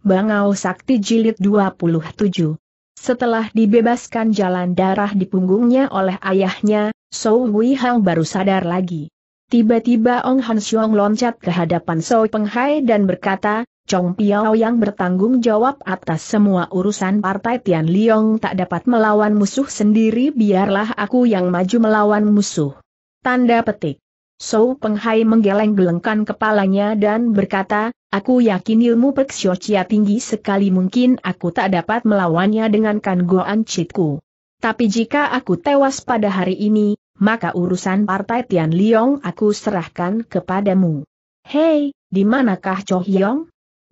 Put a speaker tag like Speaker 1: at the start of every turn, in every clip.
Speaker 1: Bangau Sakti Jilid 27. Setelah dibebaskan jalan darah di punggungnya oleh ayahnya, So Wei Hang baru sadar lagi. Tiba-tiba Ong Han Xiong loncat ke hadapan So Peng Hai dan berkata, Chong Piao yang bertanggung jawab atas semua urusan partai Tian Liong tak dapat melawan musuh sendiri biarlah aku yang maju melawan musuh. Tanda petik. Sou Penghai menggeleng-gelengkan kepalanya dan berkata, Aku yakin ilmu Peksyocia tinggi sekali mungkin aku tak dapat melawannya dengan Goan citku. Tapi jika aku tewas pada hari ini, maka urusan partai Tian Liong aku serahkan kepadamu. Hei, di manakah Cho Hyong?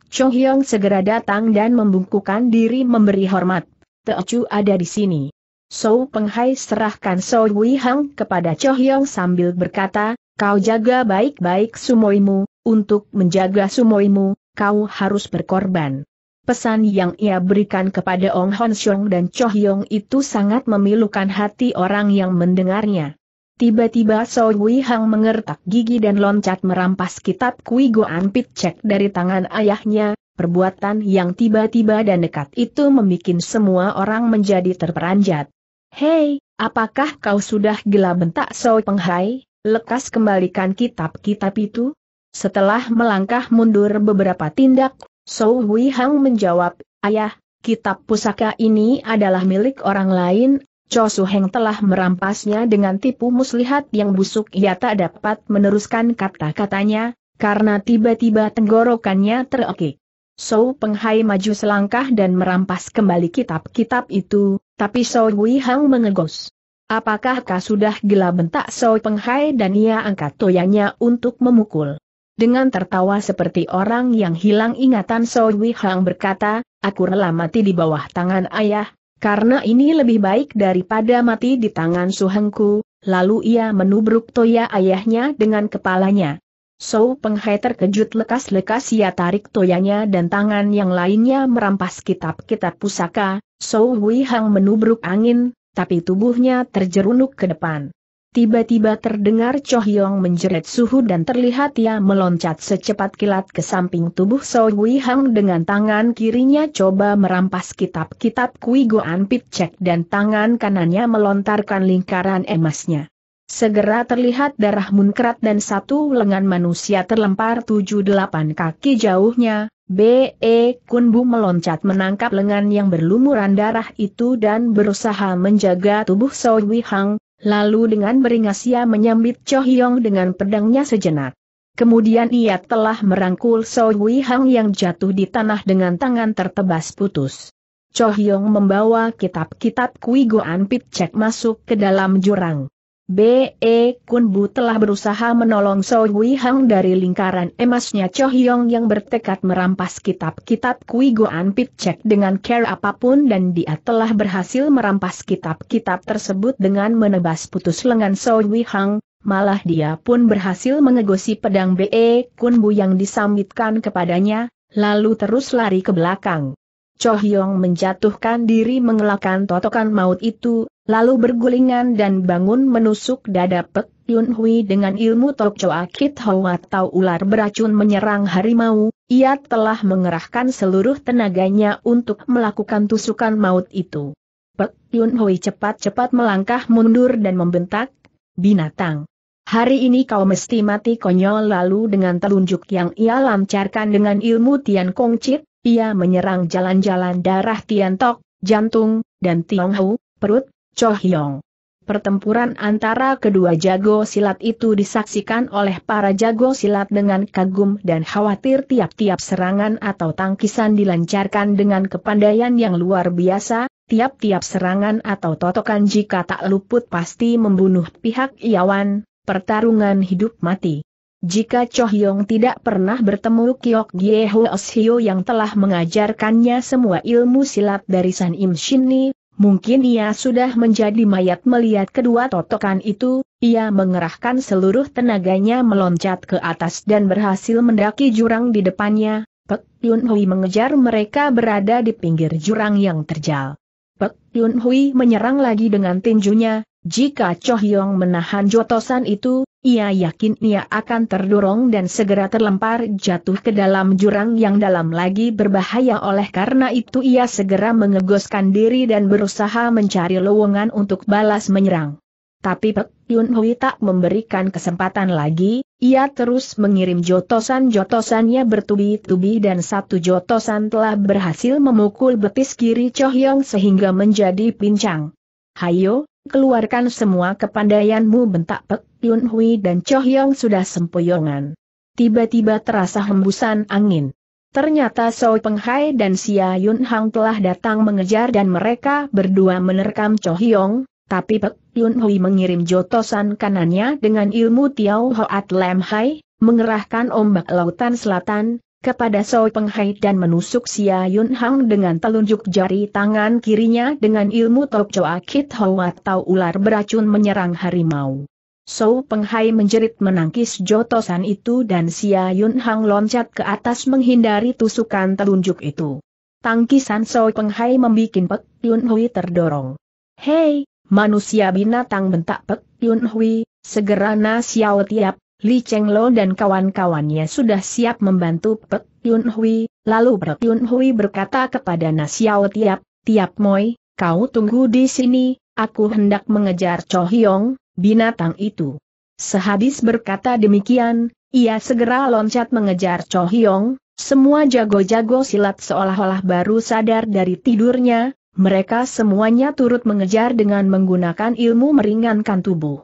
Speaker 1: Cho Hyong segera datang dan membungkukkan diri memberi hormat. Teocu ada di sini. Sou Penghai serahkan So Wei Hang kepada Cho Hyong sambil berkata, Kau jaga baik-baik sumoimu, untuk menjaga sumoimu, kau harus berkorban. Pesan yang ia berikan kepada Ong Hon Xiong dan Cho Hyong itu sangat memilukan hati orang yang mendengarnya. Tiba-tiba So Hui Hang mengertak gigi dan loncat merampas kitab Kui Goan Pit Cek dari tangan ayahnya, perbuatan yang tiba-tiba dan dekat itu membuat semua orang menjadi terperanjat. Hei, apakah kau sudah gila bentak So Penghai? lekas kembalikan kitab-kitab itu? Setelah melangkah mundur beberapa tindak, Sou Hui Hang menjawab, Ayah, kitab pusaka ini adalah milik orang lain, Cho Su Heng telah merampasnya dengan tipu muslihat yang busuk ia tak dapat meneruskan kata-katanya, karena tiba-tiba tenggorokannya terekik. Sou Penghai maju selangkah dan merampas kembali kitab-kitab itu, tapi Sou Hui Hang mengegos. Apakah kau sudah gila bentak So Penghai dan ia angkat toyanya untuk memukul. Dengan tertawa seperti orang yang hilang ingatan So Hang berkata, aku rela mati di bawah tangan ayah, karena ini lebih baik daripada mati di tangan suhengku, lalu ia menubruk toya ayahnya dengan kepalanya. So Penghai terkejut lekas-lekas ia tarik toyanya dan tangan yang lainnya merampas kitab-kitab pusaka, So Hang menubruk angin, tapi tubuhnya terjerunuk ke depan. Tiba-tiba terdengar Cho Hyong menjerit suhu dan terlihat ia meloncat secepat kilat ke samping tubuh So Wei Hang dengan tangan kirinya coba merampas kitab-kitab Kui Goan Pit Cek dan tangan kanannya melontarkan lingkaran emasnya. Segera terlihat darah munkrat dan satu lengan manusia terlempar tujuh delapan kaki jauhnya, B.E. Kunbu meloncat menangkap lengan yang berlumuran darah itu dan berusaha menjaga tubuh Soe Hang, lalu dengan beringas ia menyambit Cho Hyong dengan pedangnya sejenak. Kemudian ia telah merangkul Soe Hang yang jatuh di tanah dengan tangan tertebas putus. Cho Hyong membawa kitab-kitab Kui Goan Pit Chek masuk ke dalam jurang. B.E. Kunbu telah berusaha menolong So Hui Hang dari lingkaran emasnya Cho Hyong yang bertekad merampas kitab-kitab Kui Goan dengan care apapun dan dia telah berhasil merampas kitab-kitab tersebut dengan menebas putus lengan So Hui Hang, malah dia pun berhasil mengegosi pedang B.E. Kunbu yang disambitkan kepadanya, lalu terus lari ke belakang. Cho Hyong menjatuhkan diri mengelakkan totokan maut itu, lalu bergulingan dan bangun menusuk dada Pek Yun Hui dengan ilmu Tok Choa Kit Hau atau ular beracun menyerang harimau, ia telah mengerahkan seluruh tenaganya untuk melakukan tusukan maut itu. Pek Yun Hui cepat-cepat melangkah mundur dan membentak, binatang. Hari ini kau mesti mati konyol lalu dengan telunjuk yang ia lancarkan dengan ilmu Tian Kong Chit, ia menyerang jalan-jalan darah Tian Tok, jantung, dan Tiong Hou, perut, Cho Hyong. Pertempuran antara kedua jago silat itu disaksikan oleh para jago silat dengan kagum dan khawatir tiap-tiap serangan atau tangkisan dilancarkan dengan kepandaian yang luar biasa, tiap-tiap serangan atau totokan jika tak luput pasti membunuh pihak Iawan, pertarungan hidup mati. Jika Cho Hyong tidak pernah bertemu Kiok Gye Hyo yang telah mengajarkannya semua ilmu silat dari San Im Shin Ni, Mungkin ia sudah menjadi mayat melihat kedua totokan itu, ia mengerahkan seluruh tenaganya meloncat ke atas dan berhasil mendaki jurang di depannya, Pek Yun Hui mengejar mereka berada di pinggir jurang yang terjal. Pek Yun Hui menyerang lagi dengan tinjunya, jika Cho Hyong menahan jotosan itu, ia yakin ia akan terdorong dan segera terlempar jatuh ke dalam jurang yang dalam lagi berbahaya oleh karena itu ia segera mengegoskan diri dan berusaha mencari lowongan untuk balas menyerang. Tapi Pek Yun Hui tak memberikan kesempatan lagi, ia terus mengirim jotosan-jotosannya bertubi-tubi dan satu jotosan telah berhasil memukul betis kiri Cho Hyong sehingga menjadi pincang. Hayo, keluarkan semua kepandaianmu bentak Pek Yun Hui dan Cho Hyong sudah sempoyongan. Tiba-tiba terasa hembusan angin. Ternyata Soi Penghai dan Xia Yun Hang telah datang mengejar dan mereka berdua menerkam Cho Hyong, tapi Pek Yun Hui mengirim jotosan kanannya dengan ilmu Tiao Hoat Lam Hai, mengerahkan ombak lautan selatan, kepada Soi Penghai dan menusuk Xia Yun Hang dengan telunjuk jari tangan kirinya dengan ilmu Tok Choa Kit hoat atau ular beracun menyerang harimau. Sou Penghai menjerit menangkis jotosan itu dan Xia Yun Hang loncat ke atas menghindari tusukan telunjuk itu. Tangkisan Sou Penghai membuat Pek Yun Hui terdorong. Hei, manusia binatang bentak Pek Yun Hui, segera Na Xiao Tiap, Li Cheng Lo dan kawan-kawannya sudah siap membantu Pek Yun Hui, lalu Pek Yun Hui berkata kepada Na Xiao Tiap, Tiap Moi, kau tunggu di sini, aku hendak mengejar Cho Hyong, binatang itu. Sehabis berkata demikian, ia segera loncat mengejar Cho Hyong, semua jago-jago silat seolah-olah baru sadar dari tidurnya, mereka semuanya turut mengejar dengan menggunakan ilmu meringankan tubuh.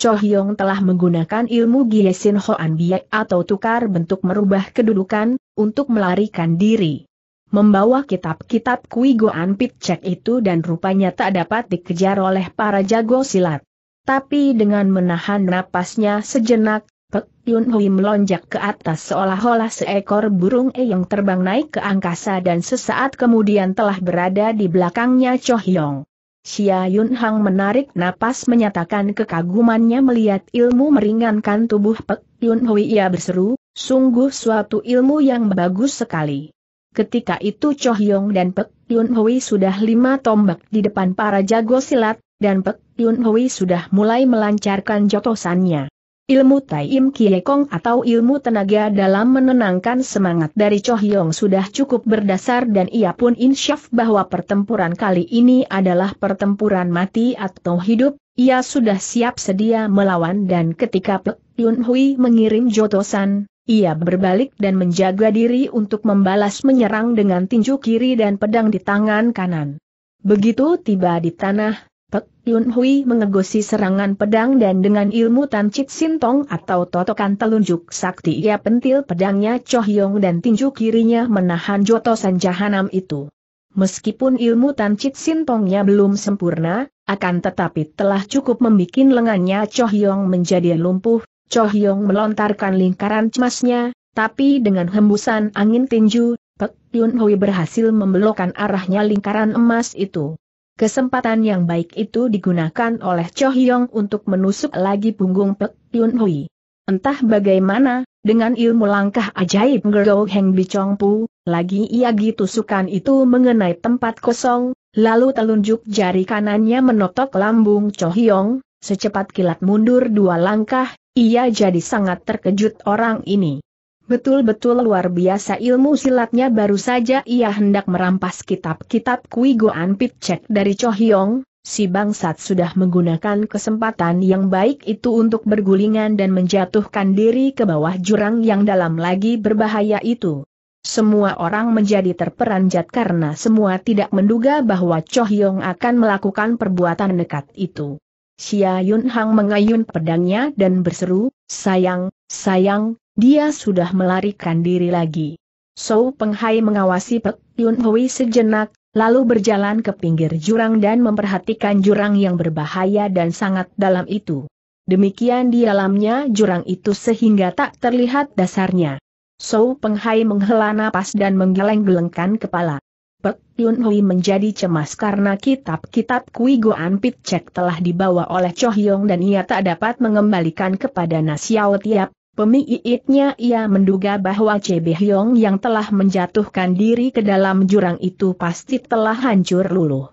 Speaker 1: Cho Hyong telah menggunakan ilmu Giesin Hoan Bie atau tukar bentuk merubah kedudukan, untuk melarikan diri membawa kitab-kitab Kui Goan Pit Cek itu dan rupanya tak dapat dikejar oleh para jago silat. Tapi dengan menahan napasnya sejenak, Pek Yun Hui melonjak ke atas seolah-olah seekor burung e yang terbang naik ke angkasa dan sesaat kemudian telah berada di belakangnya Cho Hyong. Xia Yun Hang menarik napas menyatakan kekagumannya melihat ilmu meringankan tubuh Pek Yun Hui ia berseru, sungguh suatu ilmu yang bagus sekali. Ketika itu Cho Hyong dan Pek Yun Hui sudah lima tombak di depan para jago silat, dan Pek Yun Hui sudah mulai melancarkan jotosannya. Ilmu Tai Im Kie Kong atau ilmu tenaga dalam menenangkan semangat dari Cho Hyong sudah cukup berdasar dan ia pun insyaf bahwa pertempuran kali ini adalah pertempuran mati atau hidup, ia sudah siap sedia melawan dan ketika Pek Yun Hui mengirim jotosan, ia berbalik dan menjaga diri untuk membalas menyerang dengan tinju kiri dan pedang di tangan kanan. Begitu tiba di tanah, Pek Yun Hui mengegosi serangan pedang dan dengan ilmu Tan Chit Sintong atau totokan telunjuk sakti ia pentil pedangnya Choh Yong dan tinju kirinya menahan jotosan jahanam itu. Meskipun ilmu Tan Chit Sintongnya belum sempurna, akan tetapi telah cukup membuat lengannya Choh Yong menjadi lumpuh, Choh Yong melontarkan lingkaran cemasnya, tapi dengan hembusan angin tinju, Pek Yun Hui berhasil membelokkan arahnya lingkaran emas itu. Kesempatan yang baik itu digunakan oleh Cho Hyong untuk menusuk lagi punggung Pek Yun Hui. Entah bagaimana, dengan ilmu langkah ajaib Gerou Heng Chong Pu, lagi ia gitusukan itu mengenai tempat kosong, lalu telunjuk jari kanannya menotok lambung Cho Hyong, secepat kilat mundur dua langkah, ia jadi sangat terkejut orang ini. Betul-betul luar biasa ilmu silatnya baru saja ia hendak merampas kitab-kitab Kui Goan Pitcek dari Cho Hyong, si bangsat sudah menggunakan kesempatan yang baik itu untuk bergulingan dan menjatuhkan diri ke bawah jurang yang dalam lagi berbahaya itu. Semua orang menjadi terperanjat karena semua tidak menduga bahwa Cho Hyong akan melakukan perbuatan nekat itu. Xia Yun Hang mengayun pedangnya dan berseru, sayang, sayang, dia sudah melarikan diri lagi. Sou Penghai mengawasi Pek Yun Hui sejenak, lalu berjalan ke pinggir jurang dan memperhatikan jurang yang berbahaya dan sangat dalam itu. Demikian di dalamnya jurang itu sehingga tak terlihat dasarnya. Sou Penghai menghela napas dan menggeleng-gelengkan kepala. Pek Yun Hui menjadi cemas karena kitab-kitab Kui Goan Pit Cek telah dibawa oleh Cho Yong dan ia tak dapat mengembalikan kepada Nasiao Tiap, Pemikirnya ia menduga bahwa Chebe Hyong yang telah menjatuhkan diri ke dalam jurang itu pasti telah hancur luluh.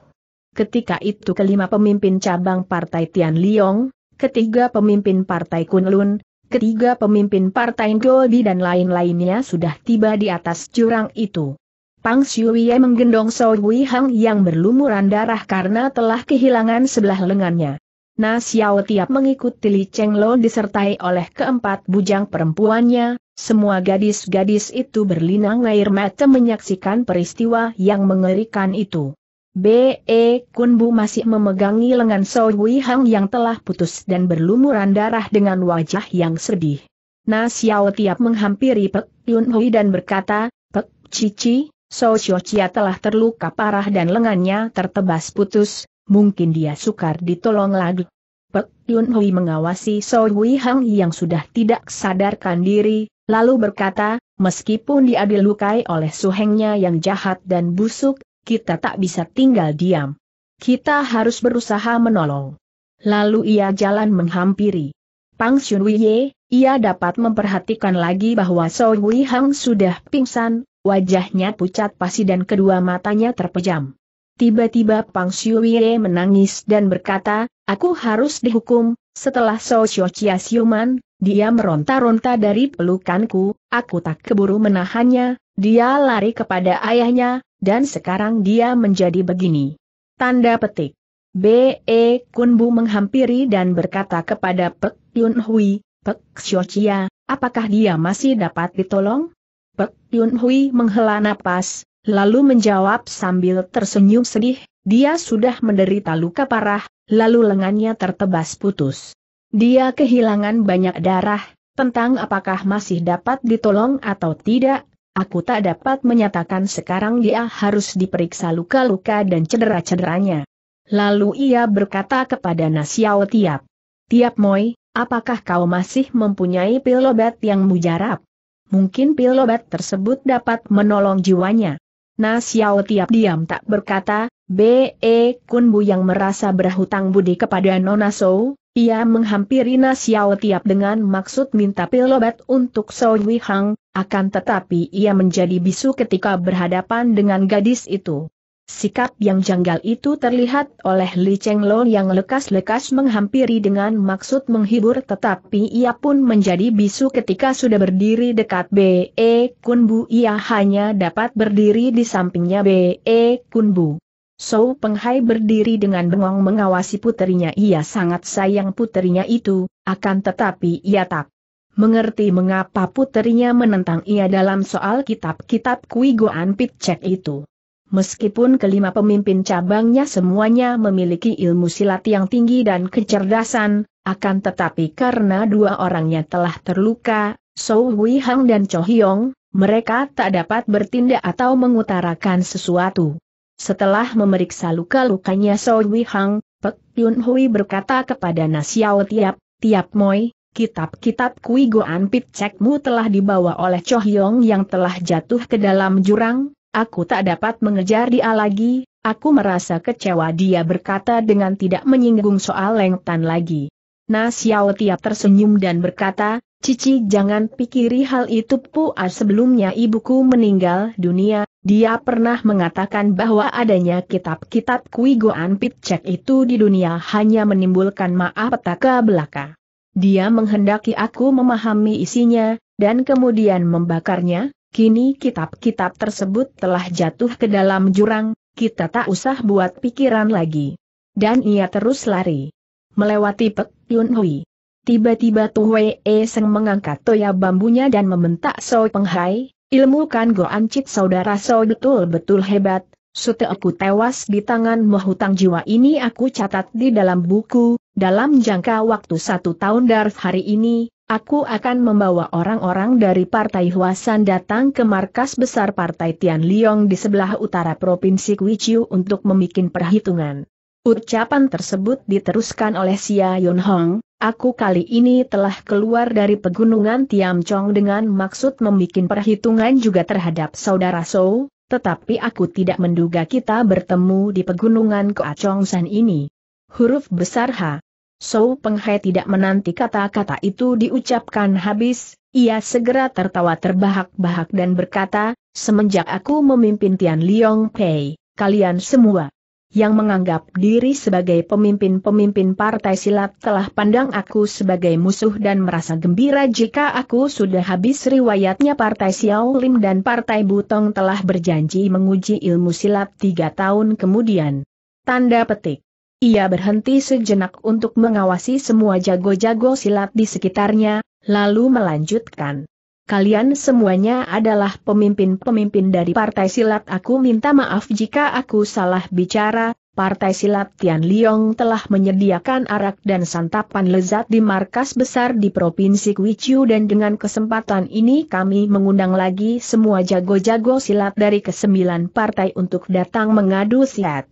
Speaker 1: Ketika itu kelima pemimpin cabang Partai Tian Liong, ketiga pemimpin Partai Kunlun, ketiga pemimpin Partai Ngobi dan lain-lainnya sudah tiba di atas jurang itu. Pang Xiuye menggendong Soi Wei Hang yang berlumuran darah karena telah kehilangan sebelah lengannya. Na Xiao Tiap mengikuti Li Cheng Lo disertai oleh keempat bujang perempuannya, semua gadis-gadis itu berlinang air mata menyaksikan peristiwa yang mengerikan itu. B.E. Kunbu masih memegangi lengan So Hui Hang yang telah putus dan berlumuran darah dengan wajah yang sedih. Na Xiao Tiap menghampiri Pek Yun Hui dan berkata, Pek Cici, So Xiao Chia telah terluka parah dan lengannya tertebas putus, mungkin dia sukar ditolong lagi. Pek Yun Hui mengawasi So Hui Hang yang sudah tidak sadarkan diri, lalu berkata, meskipun dia dilukai oleh suhengnya yang jahat dan busuk, kita tak bisa tinggal diam. Kita harus berusaha menolong. Lalu ia jalan menghampiri. Pang Xun Ye, ia dapat memperhatikan lagi bahwa So Hui Hang sudah pingsan, wajahnya pucat pasi dan kedua matanya terpejam. Tiba-tiba Pang Xiuye menangis dan berkata, aku harus dihukum, setelah So Xiu Chia siuman, dia meronta-ronta dari pelukanku, aku tak keburu menahannya, dia lari kepada ayahnya, dan sekarang dia menjadi begini. Tanda petik. B.E. Kunbu menghampiri dan berkata kepada Pek Yun Hui, Pek Xiu Chia, apakah dia masih dapat ditolong? Pek Yun Hui menghela napas, lalu menjawab sambil tersenyum sedih, dia sudah menderita luka parah, lalu lengannya tertebas putus. Dia kehilangan banyak darah, tentang apakah masih dapat ditolong atau tidak, aku tak dapat menyatakan sekarang dia harus diperiksa luka-luka dan cedera-cederanya. Lalu ia berkata kepada Nasiao Tiap, Tiap Moi, apakah kau masih mempunyai pilobat yang mujarab? Mungkin pilobat tersebut dapat menolong jiwanya. Na Xiao tiap diam tak berkata, B.E. E Kun Bu yang merasa berhutang budi kepada Nona so, ia menghampiri Na Xiao tiap dengan maksud minta pilobat untuk so Wihang, akan tetapi ia menjadi bisu ketika berhadapan dengan gadis itu. Sikap yang janggal itu terlihat oleh Li Cheng Lo yang lekas-lekas menghampiri dengan maksud menghibur tetapi ia pun menjadi bisu ketika sudah berdiri dekat B.E. Kun Bu. ia hanya dapat berdiri di sampingnya B.E. Kun Kunbu. So Penghai berdiri dengan bengong mengawasi puterinya ia sangat sayang puterinya itu, akan tetapi ia tak mengerti mengapa puterinya menentang ia dalam soal kitab-kitab Kui Goan Cek itu. Meskipun kelima pemimpin cabangnya semuanya memiliki ilmu silat yang tinggi dan kecerdasan, akan tetapi karena dua orangnya telah terluka, Sou Hui Hang dan Cho Hyong, mereka tak dapat bertindak atau mengutarakan sesuatu. Setelah memeriksa luka-lukanya Sou Hui Hang, Pek Yun Hui berkata kepada Nasiao Tiap, Tiap Moi, kitab-kitab Kui Goan Pit Cekmu telah dibawa oleh Cho Hyong yang telah jatuh ke dalam jurang, Aku tak dapat mengejar dia lagi, aku merasa kecewa dia berkata dengan tidak menyinggung soal lengtan lagi. Nah Xiao Tiap tersenyum dan berkata, Cici jangan pikiri hal itu puas sebelumnya ibuku meninggal dunia, dia pernah mengatakan bahwa adanya kitab-kitab Kui Goan Pitcek itu di dunia hanya menimbulkan maaf petaka belaka. Dia menghendaki aku memahami isinya, dan kemudian membakarnya, Kini kitab-kitab tersebut telah jatuh ke dalam jurang, kita tak usah buat pikiran lagi. Dan ia terus lari. Melewati Pek Yun Hui. Tiba-tiba Tuwe E Seng mengangkat toya bambunya dan membentak So Penghai, ilmu kan Goan Cit saudara So betul-betul hebat, Sute aku tewas di tangan mahutang jiwa ini aku catat di dalam buku, dalam jangka waktu satu tahun dari hari ini, Aku akan membawa orang-orang dari Partai Huasan datang ke markas besar Partai Tian Liong di sebelah utara Provinsi Kuichiu untuk memikin perhitungan. Ucapan tersebut diteruskan oleh Xia Yunhong. aku kali ini telah keluar dari pegunungan Tiam Chong dengan maksud membuat perhitungan juga terhadap saudara Sou, tetapi aku tidak menduga kita bertemu di pegunungan Chong San ini. Huruf besar H Peng Penghai tidak menanti kata-kata itu diucapkan habis, ia segera tertawa terbahak-bahak dan berkata, semenjak aku memimpin Tian Liong Pei, kalian semua yang menganggap diri sebagai pemimpin-pemimpin partai silat telah pandang aku sebagai musuh dan merasa gembira jika aku sudah habis riwayatnya Partai Xiaolim dan Partai Butong telah berjanji menguji ilmu silat tiga tahun kemudian. Tanda petik ia berhenti sejenak untuk mengawasi semua jago-jago silat di sekitarnya, lalu melanjutkan. Kalian semuanya adalah pemimpin-pemimpin dari partai silat. Aku minta maaf jika aku salah bicara. Partai silat Tian Liong telah menyediakan arak dan santapan lezat di markas besar di Provinsi Kuichu dan dengan kesempatan ini kami mengundang lagi semua jago-jago silat dari kesembilan partai untuk datang mengadu silat.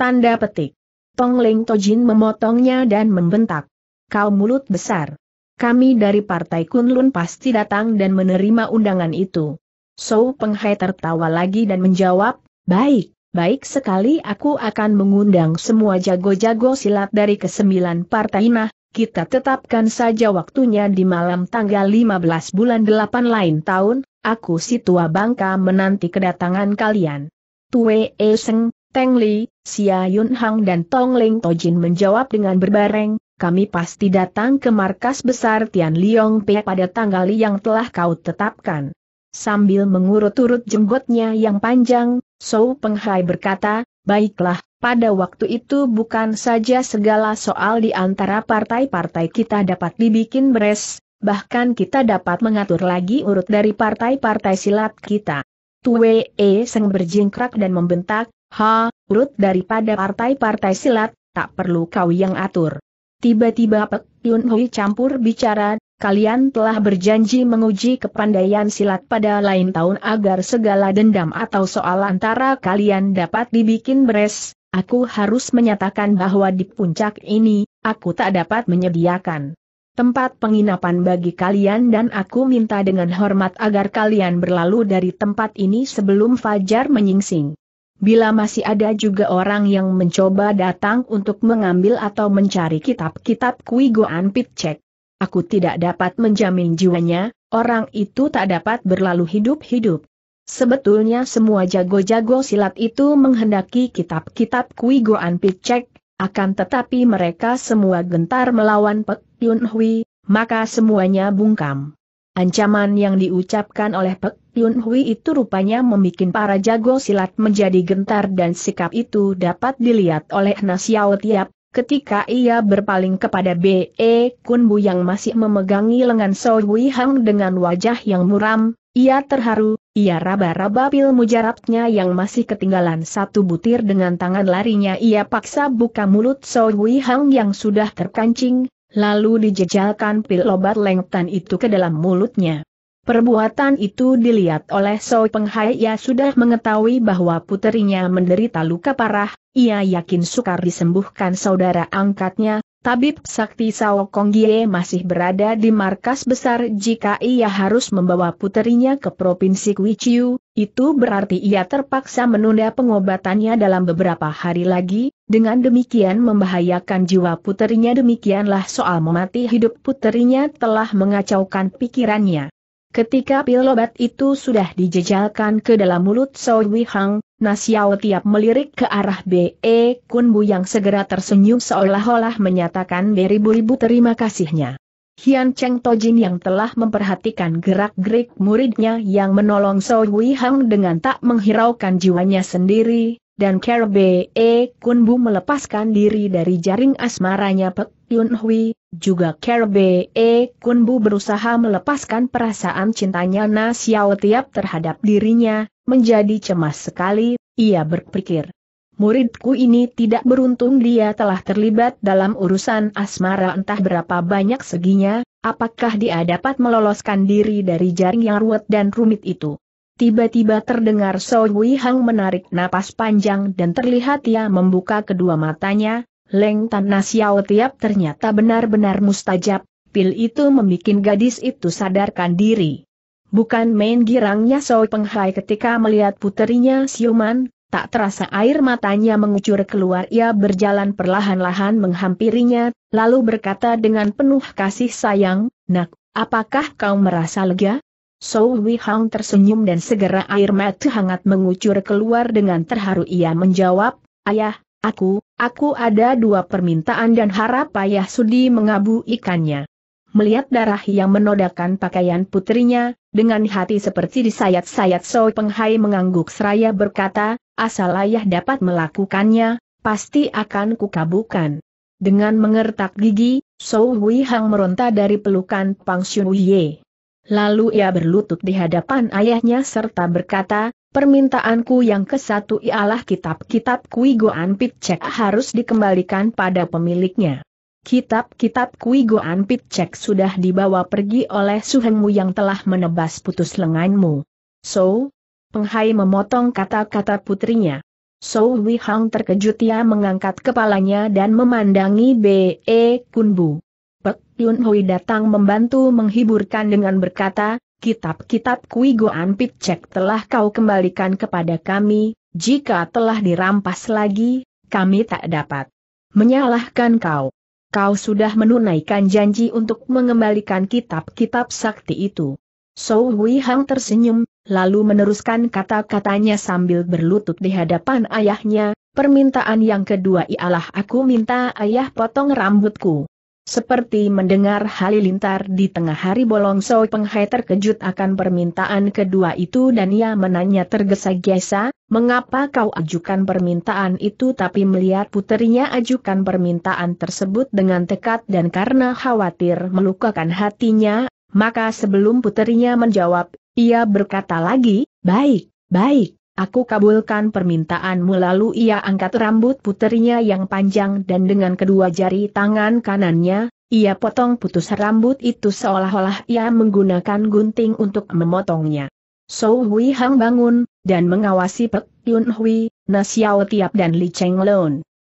Speaker 1: Tanda petik. Tong Leng Tojin memotongnya dan membentak. Kau mulut besar. Kami dari Partai Kunlun pasti datang dan menerima undangan itu. So Penghai tertawa lagi dan menjawab, baik, baik sekali aku akan mengundang semua jago-jago silat dari kesembilan partai nah, kita tetapkan saja waktunya di malam tanggal 15 bulan 8 lain tahun, aku si tua bangka menanti kedatangan kalian. Tue Eseng, Teng Li, Xia Yun Hang dan Tong Ling Tojin menjawab dengan berbareng, kami pasti datang ke markas besar Tian Liong Pe pada tanggal yang telah kau tetapkan. Sambil mengurut-urut jenggotnya yang panjang, Sou Penghai berkata, baiklah, pada waktu itu bukan saja segala soal di antara partai-partai kita dapat dibikin beres, bahkan kita dapat mengatur lagi urut dari partai-partai silat kita. Tue E Seng berjingkrak dan membentak, Ha, urut daripada partai-partai silat, tak perlu kau yang atur. Tiba-tiba Pek Yun Hui campur bicara, kalian telah berjanji menguji kepandaian silat pada lain tahun agar segala dendam atau soal antara kalian dapat dibikin beres, aku harus menyatakan bahwa di puncak ini, aku tak dapat menyediakan tempat penginapan bagi kalian dan aku minta dengan hormat agar kalian berlalu dari tempat ini sebelum fajar menyingsing. Bila masih ada juga orang yang mencoba datang untuk mengambil atau mencari kitab-kitab Kui Goan Pitcek, aku tidak dapat menjamin jiwanya, orang itu tak dapat berlalu hidup-hidup. Sebetulnya semua jago-jago silat itu menghendaki kitab-kitab Kui Goan Pitcek, akan tetapi mereka semua gentar melawan Pek Yun Hui, maka semuanya bungkam. Ancaman yang diucapkan oleh Pek Yun Hui itu rupanya membuat para jago silat menjadi gentar dan sikap itu dapat dilihat oleh Nasiao Tiap, ketika ia berpaling kepada B.E. Kun Bu yang masih memegangi lengan So Hui Hang dengan wajah yang muram, ia terharu, ia raba-raba pil mujarabnya yang masih ketinggalan satu butir dengan tangan larinya ia paksa buka mulut So Hui Hang yang sudah terkancing, lalu dijejalkan pil obat lengtan itu ke dalam mulutnya. Perbuatan itu dilihat oleh So Penghai ia sudah mengetahui bahwa puterinya menderita luka parah, ia yakin sukar disembuhkan saudara angkatnya, Tabib Sakti Sao Kong Gie masih berada di markas besar jika ia harus membawa puterinya ke Provinsi Kuichiu, itu berarti ia terpaksa menunda pengobatannya dalam beberapa hari lagi, dengan demikian membahayakan jiwa puterinya demikianlah soal memati hidup puterinya telah mengacaukan pikirannya. Ketika pil obat itu sudah dijejalkan ke dalam mulut Soi Hang, Nasiao tiap melirik ke arah B.E. Kunbu yang segera tersenyum seolah-olah menyatakan beribu-ribu terima kasihnya. Hian Cheng Tojin yang telah memperhatikan gerak-gerik muridnya yang menolong So Wei Hang dengan tak menghiraukan jiwanya sendiri, dan Kerbe E Kunbu melepaskan diri dari jaring asmaranya Pek Yun Hui, juga Kerbe E Kunbu berusaha melepaskan perasaan cintanya Na Xiao Tiap terhadap dirinya, menjadi cemas sekali, ia berpikir. Muridku ini tidak beruntung dia telah terlibat dalam urusan asmara entah berapa banyak seginya, apakah dia dapat meloloskan diri dari jaring yang ruwet dan rumit itu. Tiba-tiba terdengar So Wei Hang menarik napas panjang dan terlihat ia membuka kedua matanya, Leng Tan Xiao tiap ternyata benar-benar mustajab, pil itu membuat gadis itu sadarkan diri. Bukan main girangnya So Penghai ketika melihat puterinya siuman, Tak terasa air matanya mengucur keluar ia berjalan perlahan-lahan menghampirinya, lalu berkata dengan penuh kasih sayang, Nak, apakah kau merasa lega? So Wei Hang tersenyum dan segera air mata hangat mengucur keluar dengan terharu ia menjawab, Ayah, aku, aku ada dua permintaan dan harap ayah sudi ikannya. Melihat darah yang menodakan pakaian putrinya, dengan hati seperti disayat-sayat Soi Penghai mengangguk seraya berkata, asal ayah dapat melakukannya, pasti akan kukabukan. Dengan mengertak gigi, Sou Hui Hang meronta dari pelukan Pang Xiu Ye. Lalu ia berlutut di hadapan ayahnya serta berkata, Permintaanku yang kesatu ialah kitab-kitab Kui Goan pit Cek harus dikembalikan pada pemiliknya. Kitab-kitab Kui Goan pit Cek sudah dibawa pergi oleh suhenmu yang telah menebas putus lenganmu. So, Penghai memotong kata-kata putrinya. So Wei Hang terkejut ia mengangkat kepalanya dan memandangi B.E. Kunbu. Pek Yun Hui datang membantu menghiburkan dengan berkata, Kitab-kitab Kui Goan telah kau kembalikan kepada kami, jika telah dirampas lagi, kami tak dapat menyalahkan kau. Kau sudah menunaikan janji untuk mengembalikan kitab-kitab sakti itu. So Wei Hang tersenyum, lalu meneruskan kata-katanya sambil berlutut di hadapan ayahnya, permintaan yang kedua ialah aku minta ayah potong rambutku. Seperti mendengar halilintar di tengah hari bolong, So Penghai terkejut akan permintaan kedua itu dan ia menanya tergesa-gesa, mengapa kau ajukan permintaan itu tapi melihat puterinya ajukan permintaan tersebut dengan tekad dan karena khawatir melukakan hatinya, maka sebelum puterinya menjawab, ia berkata lagi, baik, baik, aku kabulkan permintaanmu lalu ia angkat rambut puterinya yang panjang dan dengan kedua jari tangan kanannya, ia potong putus rambut itu seolah-olah ia menggunakan gunting untuk memotongnya. So Hui Hang bangun, dan mengawasi Pek Yun Hui, Nasiao Tiap dan Li Cheng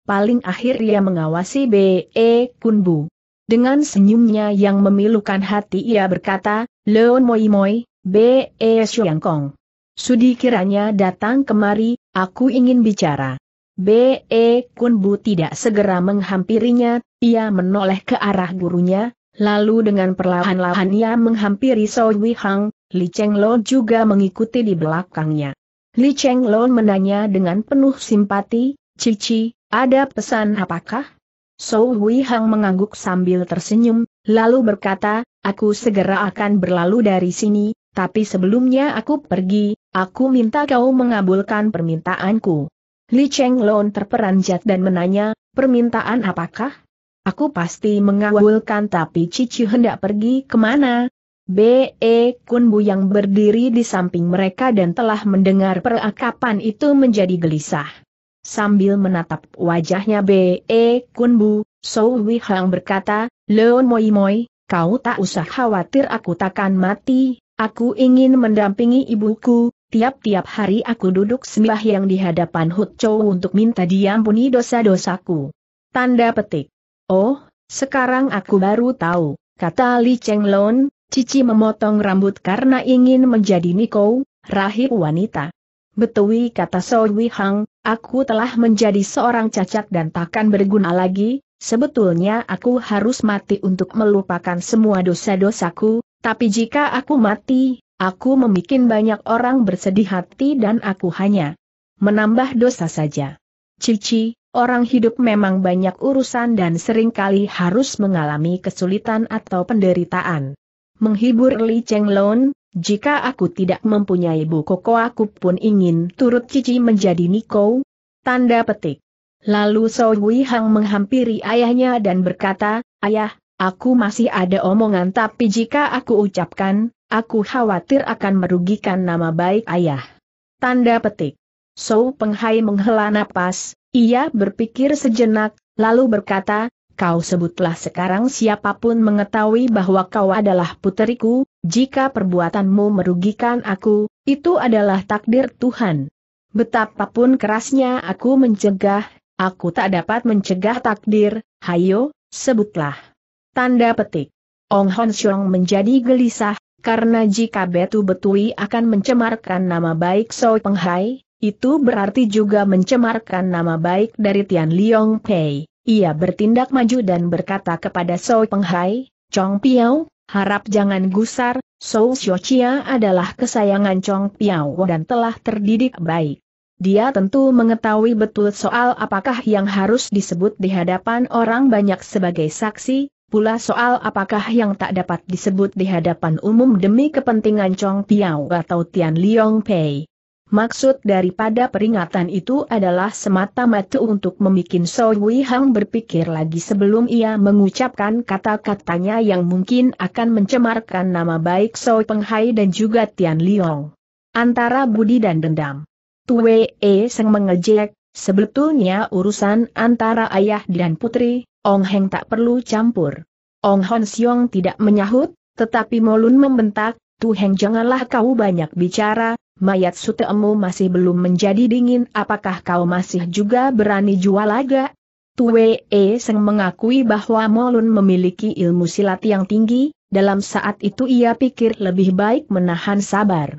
Speaker 1: Paling akhir ia mengawasi B.E. E Kun Bu. Dengan senyumnya yang memilukan hati ia berkata, Leon Moi Moi, Be E. Sudi kiranya datang kemari, aku ingin bicara. Be Kunbu tidak segera menghampirinya, ia menoleh ke arah gurunya, lalu dengan perlahan-lahan ia menghampiri So Wei Hang, Li Cheng Lo juga mengikuti di belakangnya. Li Cheng Lo menanya dengan penuh simpati, Cici, ada pesan apakah? So Wei Hang mengangguk sambil tersenyum, lalu berkata, aku segera akan berlalu dari sini, tapi sebelumnya aku pergi, aku minta kau mengabulkan permintaanku. Li Cheng Lon terperanjat dan menanya, permintaan apakah? Aku pasti mengabulkan tapi Cici hendak pergi kemana? B.E. Kun Bu yang berdiri di samping mereka dan telah mendengar perakapan itu menjadi gelisah. Sambil menatap wajahnya B.E. Kun Bu, Kunbu, Sou Hang berkata, Leon Moi Moi, kau tak usah khawatir aku takkan mati, Aku ingin mendampingi ibuku, tiap-tiap hari aku duduk yang di hadapan Hut Chow untuk minta diampuni dosa-dosaku. Tanda petik. Oh, sekarang aku baru tahu, kata Li Cheng Lon, Cici memotong rambut karena ingin menjadi Niko, rahib wanita. Betui kata Wei Hang, aku telah menjadi seorang cacat dan takkan berguna lagi, Sebetulnya aku harus mati untuk melupakan semua dosa-dosaku, tapi jika aku mati, aku memikin banyak orang bersedih hati dan aku hanya menambah dosa saja. Cici, orang hidup memang banyak urusan dan seringkali harus mengalami kesulitan atau penderitaan. Menghibur Li Cheng Lon, jika aku tidak mempunyai buku koko aku pun ingin turut Cici menjadi Niko. Tanda petik. Lalu So Wei Hang menghampiri ayahnya dan berkata, Ayah, Aku masih ada omongan tapi jika aku ucapkan, aku khawatir akan merugikan nama baik ayah. Tanda petik. So Penghai menghela napas, ia berpikir sejenak, lalu berkata, kau sebutlah sekarang siapapun mengetahui bahwa kau adalah puteriku, jika perbuatanmu merugikan aku, itu adalah takdir Tuhan. Betapapun kerasnya aku mencegah, aku tak dapat mencegah takdir, hayo, sebutlah. Tanda petik. Ong Hon Xiong menjadi gelisah, karena jika Betu Betui akan mencemarkan nama baik Peng Hai, itu berarti juga mencemarkan nama baik dari Tian Liong Pei. Ia bertindak maju dan berkata kepada Peng Hai, Chong Piao, harap jangan gusar, Sou Chia adalah kesayangan Chong Piao dan telah terdidik baik. Dia tentu mengetahui betul soal apakah yang harus disebut di hadapan orang banyak sebagai saksi, Pula soal apakah yang tak dapat disebut di hadapan umum demi kepentingan Chong Piao atau Tian Liong Pei. Maksud daripada peringatan itu adalah semata-mata untuk memikin So Wei Hang berpikir lagi sebelum ia mengucapkan kata-katanya yang mungkin akan mencemarkan nama baik So Penghai dan juga Tian Liong. Antara budi dan dendam. Tu E Seng mengejek, Sebetulnya urusan antara ayah dan putri, Ong Heng tak perlu campur. Ong Hon Siong tidak menyahut, tetapi Molun membentak, Tu Heng janganlah kau banyak bicara, mayat suteemu masih belum menjadi dingin apakah kau masih juga berani jual agak? Tu E Seng mengakui bahwa Molun memiliki ilmu silat yang tinggi, dalam saat itu ia pikir lebih baik menahan sabar.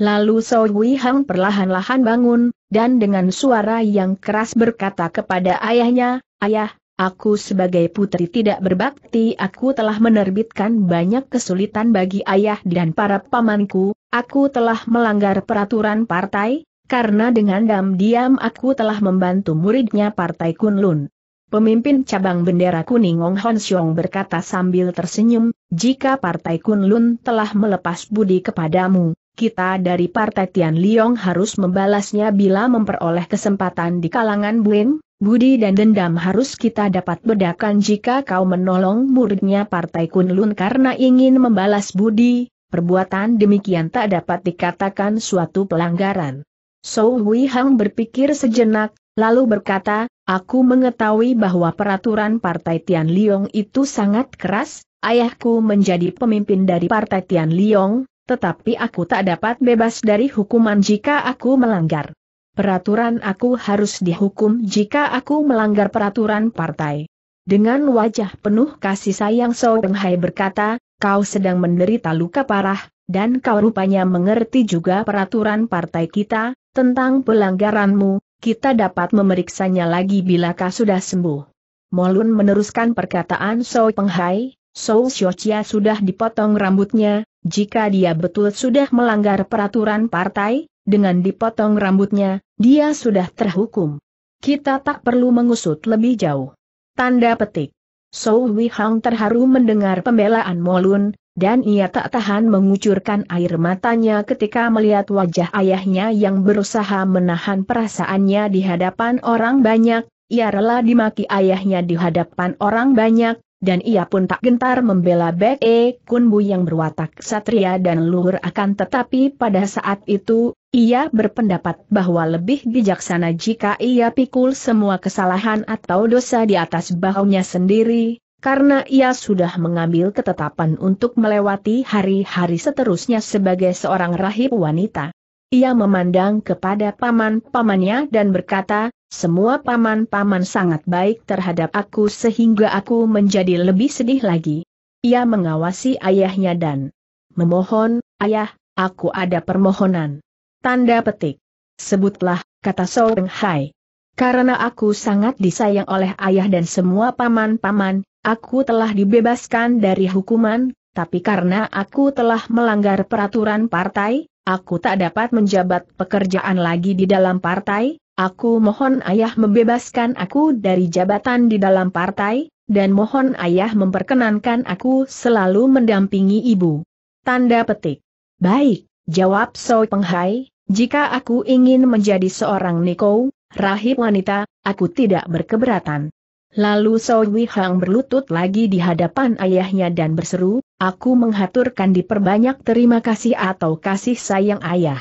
Speaker 1: Lalu Sowi Hang perlahan-lahan bangun, dan dengan suara yang keras berkata kepada ayahnya, Ayah, aku sebagai putri tidak berbakti aku telah menerbitkan banyak kesulitan bagi ayah dan para pamanku, aku telah melanggar peraturan partai, karena dengan diam-diam aku telah membantu muridnya partai Kunlun. Pemimpin cabang bendera kuning Ong Hon Xiong berkata sambil tersenyum, jika partai Kunlun telah melepas budi kepadamu, kita dari Partai Tian Liong harus membalasnya bila memperoleh kesempatan di kalangan Buin, budi dan dendam harus kita dapat bedakan jika kau menolong muridnya Partai Kunlun karena ingin membalas budi, perbuatan demikian tak dapat dikatakan suatu pelanggaran. So Hui Hang berpikir sejenak, lalu berkata, Aku mengetahui bahwa peraturan Partai Tian Liong itu sangat keras, ayahku menjadi pemimpin dari Partai Tian Liong, tetapi aku tak dapat bebas dari hukuman jika aku melanggar. Peraturan aku harus dihukum jika aku melanggar peraturan partai. Dengan wajah penuh kasih sayang So Beng Hai berkata, kau sedang menderita luka parah, dan kau rupanya mengerti juga peraturan partai kita, tentang pelanggaranmu, kita dapat memeriksanya lagi bila kau sudah sembuh. Molun meneruskan perkataan So Penghai, Sou Xiaochia sudah dipotong rambutnya, jika dia betul sudah melanggar peraturan partai, dengan dipotong rambutnya, dia sudah terhukum. Kita tak perlu mengusut lebih jauh. Tanda petik. Sou Hang terharu mendengar pembelaan Molun, dan ia tak tahan mengucurkan air matanya ketika melihat wajah ayahnya yang berusaha menahan perasaannya di hadapan orang banyak, ia rela dimaki ayahnya di hadapan orang banyak, dan ia pun tak gentar membela Bek E Kunbu yang berwatak satria dan luhur akan tetapi pada saat itu, ia berpendapat bahwa lebih bijaksana jika ia pikul semua kesalahan atau dosa di atas bahunya sendiri, karena ia sudah mengambil ketetapan untuk melewati hari-hari seterusnya sebagai seorang rahib wanita. Ia memandang kepada paman-pamannya dan berkata, semua paman-paman sangat baik terhadap aku sehingga aku menjadi lebih sedih lagi. Ia mengawasi ayahnya dan memohon, ayah, aku ada permohonan. Tanda petik. Sebutlah, kata Soreng Hai. Karena aku sangat disayang oleh ayah dan semua paman-paman, aku telah dibebaskan dari hukuman, tapi karena aku telah melanggar peraturan partai, aku tak dapat menjabat pekerjaan lagi di dalam partai, Aku mohon ayah membebaskan aku dari jabatan di dalam partai, dan mohon ayah memperkenankan aku selalu mendampingi ibu. Tanda petik. Baik, jawab Soi Penghai, jika aku ingin menjadi seorang Niko, rahib wanita, aku tidak berkeberatan. Lalu Soi Wihang berlutut lagi di hadapan ayahnya dan berseru, aku menghaturkan diperbanyak terima kasih atau kasih sayang ayah.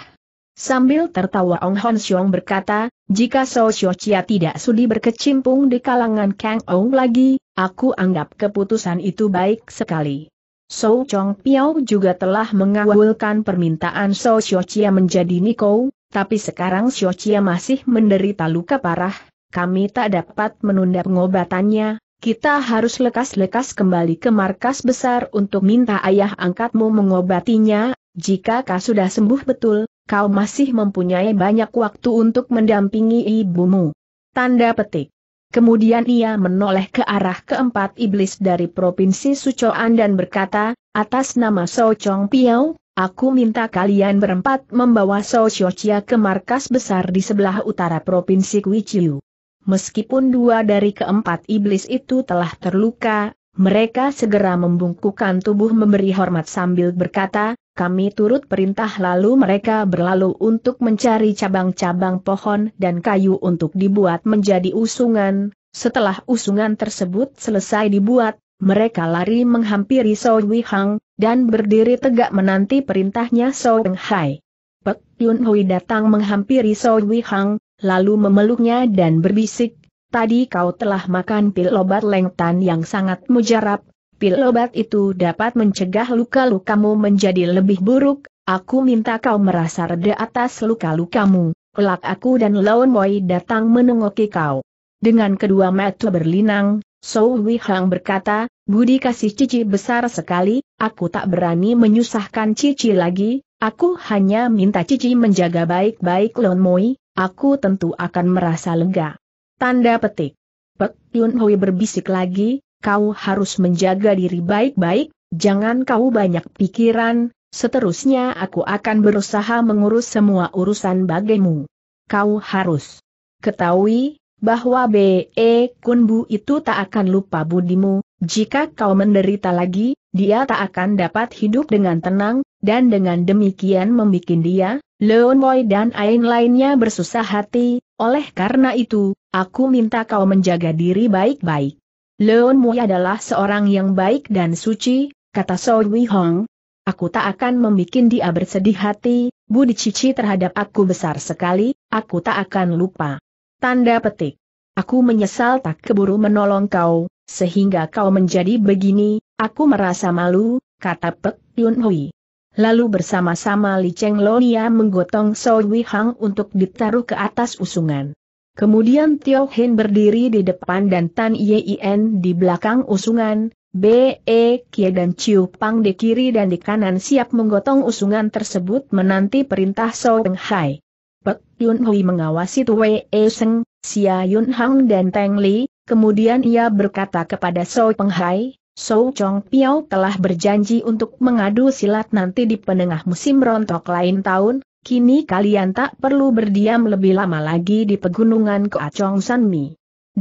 Speaker 1: Sambil tertawa Ong Hon Xiong berkata, jika So Xiu Chia tidak sudi berkecimpung di kalangan Kang Ong lagi, aku anggap keputusan itu baik sekali. So Chong Piao juga telah mengawalkan permintaan So Xiu Chia menjadi Niko, tapi sekarang Xiu Chia masih menderita luka parah, kami tak dapat menunda pengobatannya, kita harus lekas-lekas kembali ke markas besar untuk minta ayah angkatmu mengobatinya, jika kau sudah sembuh betul, kau masih mempunyai banyak waktu untuk mendampingi ibumu. Tanda petik. Kemudian ia menoleh ke arah keempat iblis dari Provinsi Sucoan dan berkata, atas nama So Chong Piao, aku minta kalian berempat membawa So Xiuqia ke markas besar di sebelah utara Provinsi Kuichiu. Meskipun dua dari keempat iblis itu telah terluka, mereka segera membungkukkan tubuh memberi hormat sambil berkata, kami turut perintah lalu mereka berlalu untuk mencari cabang-cabang pohon dan kayu untuk dibuat menjadi usungan. Setelah usungan tersebut selesai dibuat, mereka lari menghampiri So Hang, dan berdiri tegak menanti perintahnya Sou Hai. Pek Yun Hui datang menghampiri So Hang, lalu memeluknya dan berbisik, Tadi kau telah makan pil obat lengtan yang sangat mujarab, pil obat itu dapat mencegah luka-lukamu menjadi lebih buruk, aku minta kau merasa reda atas luka-lukamu, kelak aku dan Lawan Moi datang menengoki kau. Dengan kedua mata berlinang, Sou Hui Hang berkata, Budi kasih cici besar sekali, aku tak berani menyusahkan cici lagi, aku hanya minta cici menjaga baik-baik Lawan Moi, aku tentu akan merasa lega. Tanda petik. Pek Yun Hui berbisik lagi, kau harus menjaga diri baik-baik, jangan kau banyak pikiran, seterusnya aku akan berusaha mengurus semua urusan bagimu. Kau harus ketahui, bahwa B.E. Kunbu itu tak akan lupa budimu, jika kau menderita lagi, dia tak akan dapat hidup dengan tenang, dan dengan demikian membuat dia, Leon Moy dan Ain lainnya bersusah hati, oleh karena itu, aku minta kau menjaga diri baik-baik. Leon Mui adalah seorang yang baik dan suci, kata So Wei Hong. Aku tak akan membuat dia bersedih hati, budi cici terhadap aku besar sekali, aku tak akan lupa. Tanda petik. Aku menyesal tak keburu menolong kau, sehingga kau menjadi begini, aku merasa malu, kata Pek Yun Hui. Lalu bersama-sama Li Cheng Lonia menggotong Soi Hong untuk ditaruh ke atas usungan. Kemudian Tio Hin berdiri di depan dan Tan Yien di belakang usungan, B.E. Kie dan Chiu Pang di kiri dan di kanan siap menggotong usungan tersebut menanti perintah So Peng Hai. Pek Yun Hui mengawasi Tue E Seng, Xia Yun Hang dan Teng Li, kemudian ia berkata kepada So Peng Hai, So Chong Piao telah berjanji untuk mengadu silat nanti di penengah musim rontok lain tahun, Kini kalian tak perlu berdiam lebih lama lagi di pegunungan San Sanmi.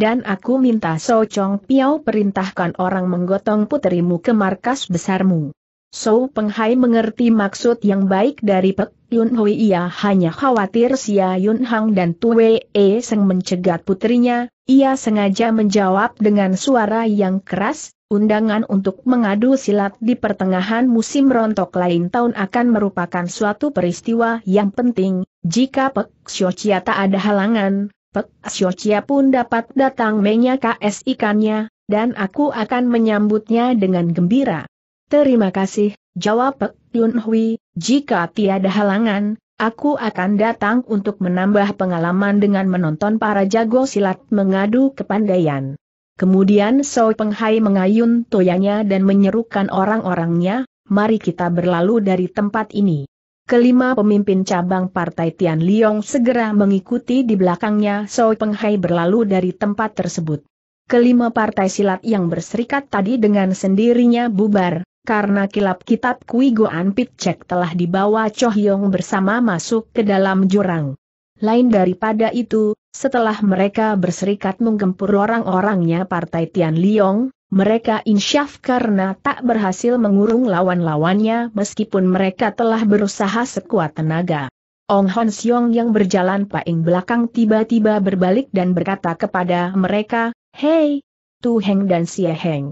Speaker 1: Dan aku minta So Chong Piao perintahkan orang menggotong putrimu ke markas besarmu. So Penghai mengerti maksud yang baik dari Pek Yun Hui ia hanya khawatir Sia Yun Hang dan Tue E Seng mencegat putrinya, ia sengaja menjawab dengan suara yang keras, undangan untuk mengadu silat di pertengahan musim rontok lain tahun akan merupakan suatu peristiwa yang penting, jika Pek Xiochia tak ada halangan, Pek Xiochia pun dapat datang menyaka ikannya, dan aku akan menyambutnya dengan gembira. Terima kasih, jawab Pek Yun Hui, jika tiada halangan, aku akan datang untuk menambah pengalaman dengan menonton para jago silat mengadu kepandaian. Kemudian Soi Penghai mengayun toyanya dan menyerukan orang-orangnya, mari kita berlalu dari tempat ini. Kelima pemimpin cabang Partai Tian Liong segera mengikuti di belakangnya Soi Penghai berlalu dari tempat tersebut. Kelima partai silat yang berserikat tadi dengan sendirinya bubar, karena kilap kitab Kui Goan Pitcek telah dibawa cho Yong bersama masuk ke dalam jurang. Lain daripada itu, setelah mereka berserikat menggempur orang-orangnya Partai Tian Liong, mereka insyaf karena tak berhasil mengurung lawan-lawannya meskipun mereka telah berusaha sekuat tenaga. Ong Hon Siong yang berjalan paing belakang tiba-tiba berbalik dan berkata kepada mereka, Hei, Tu Heng dan sia Heng.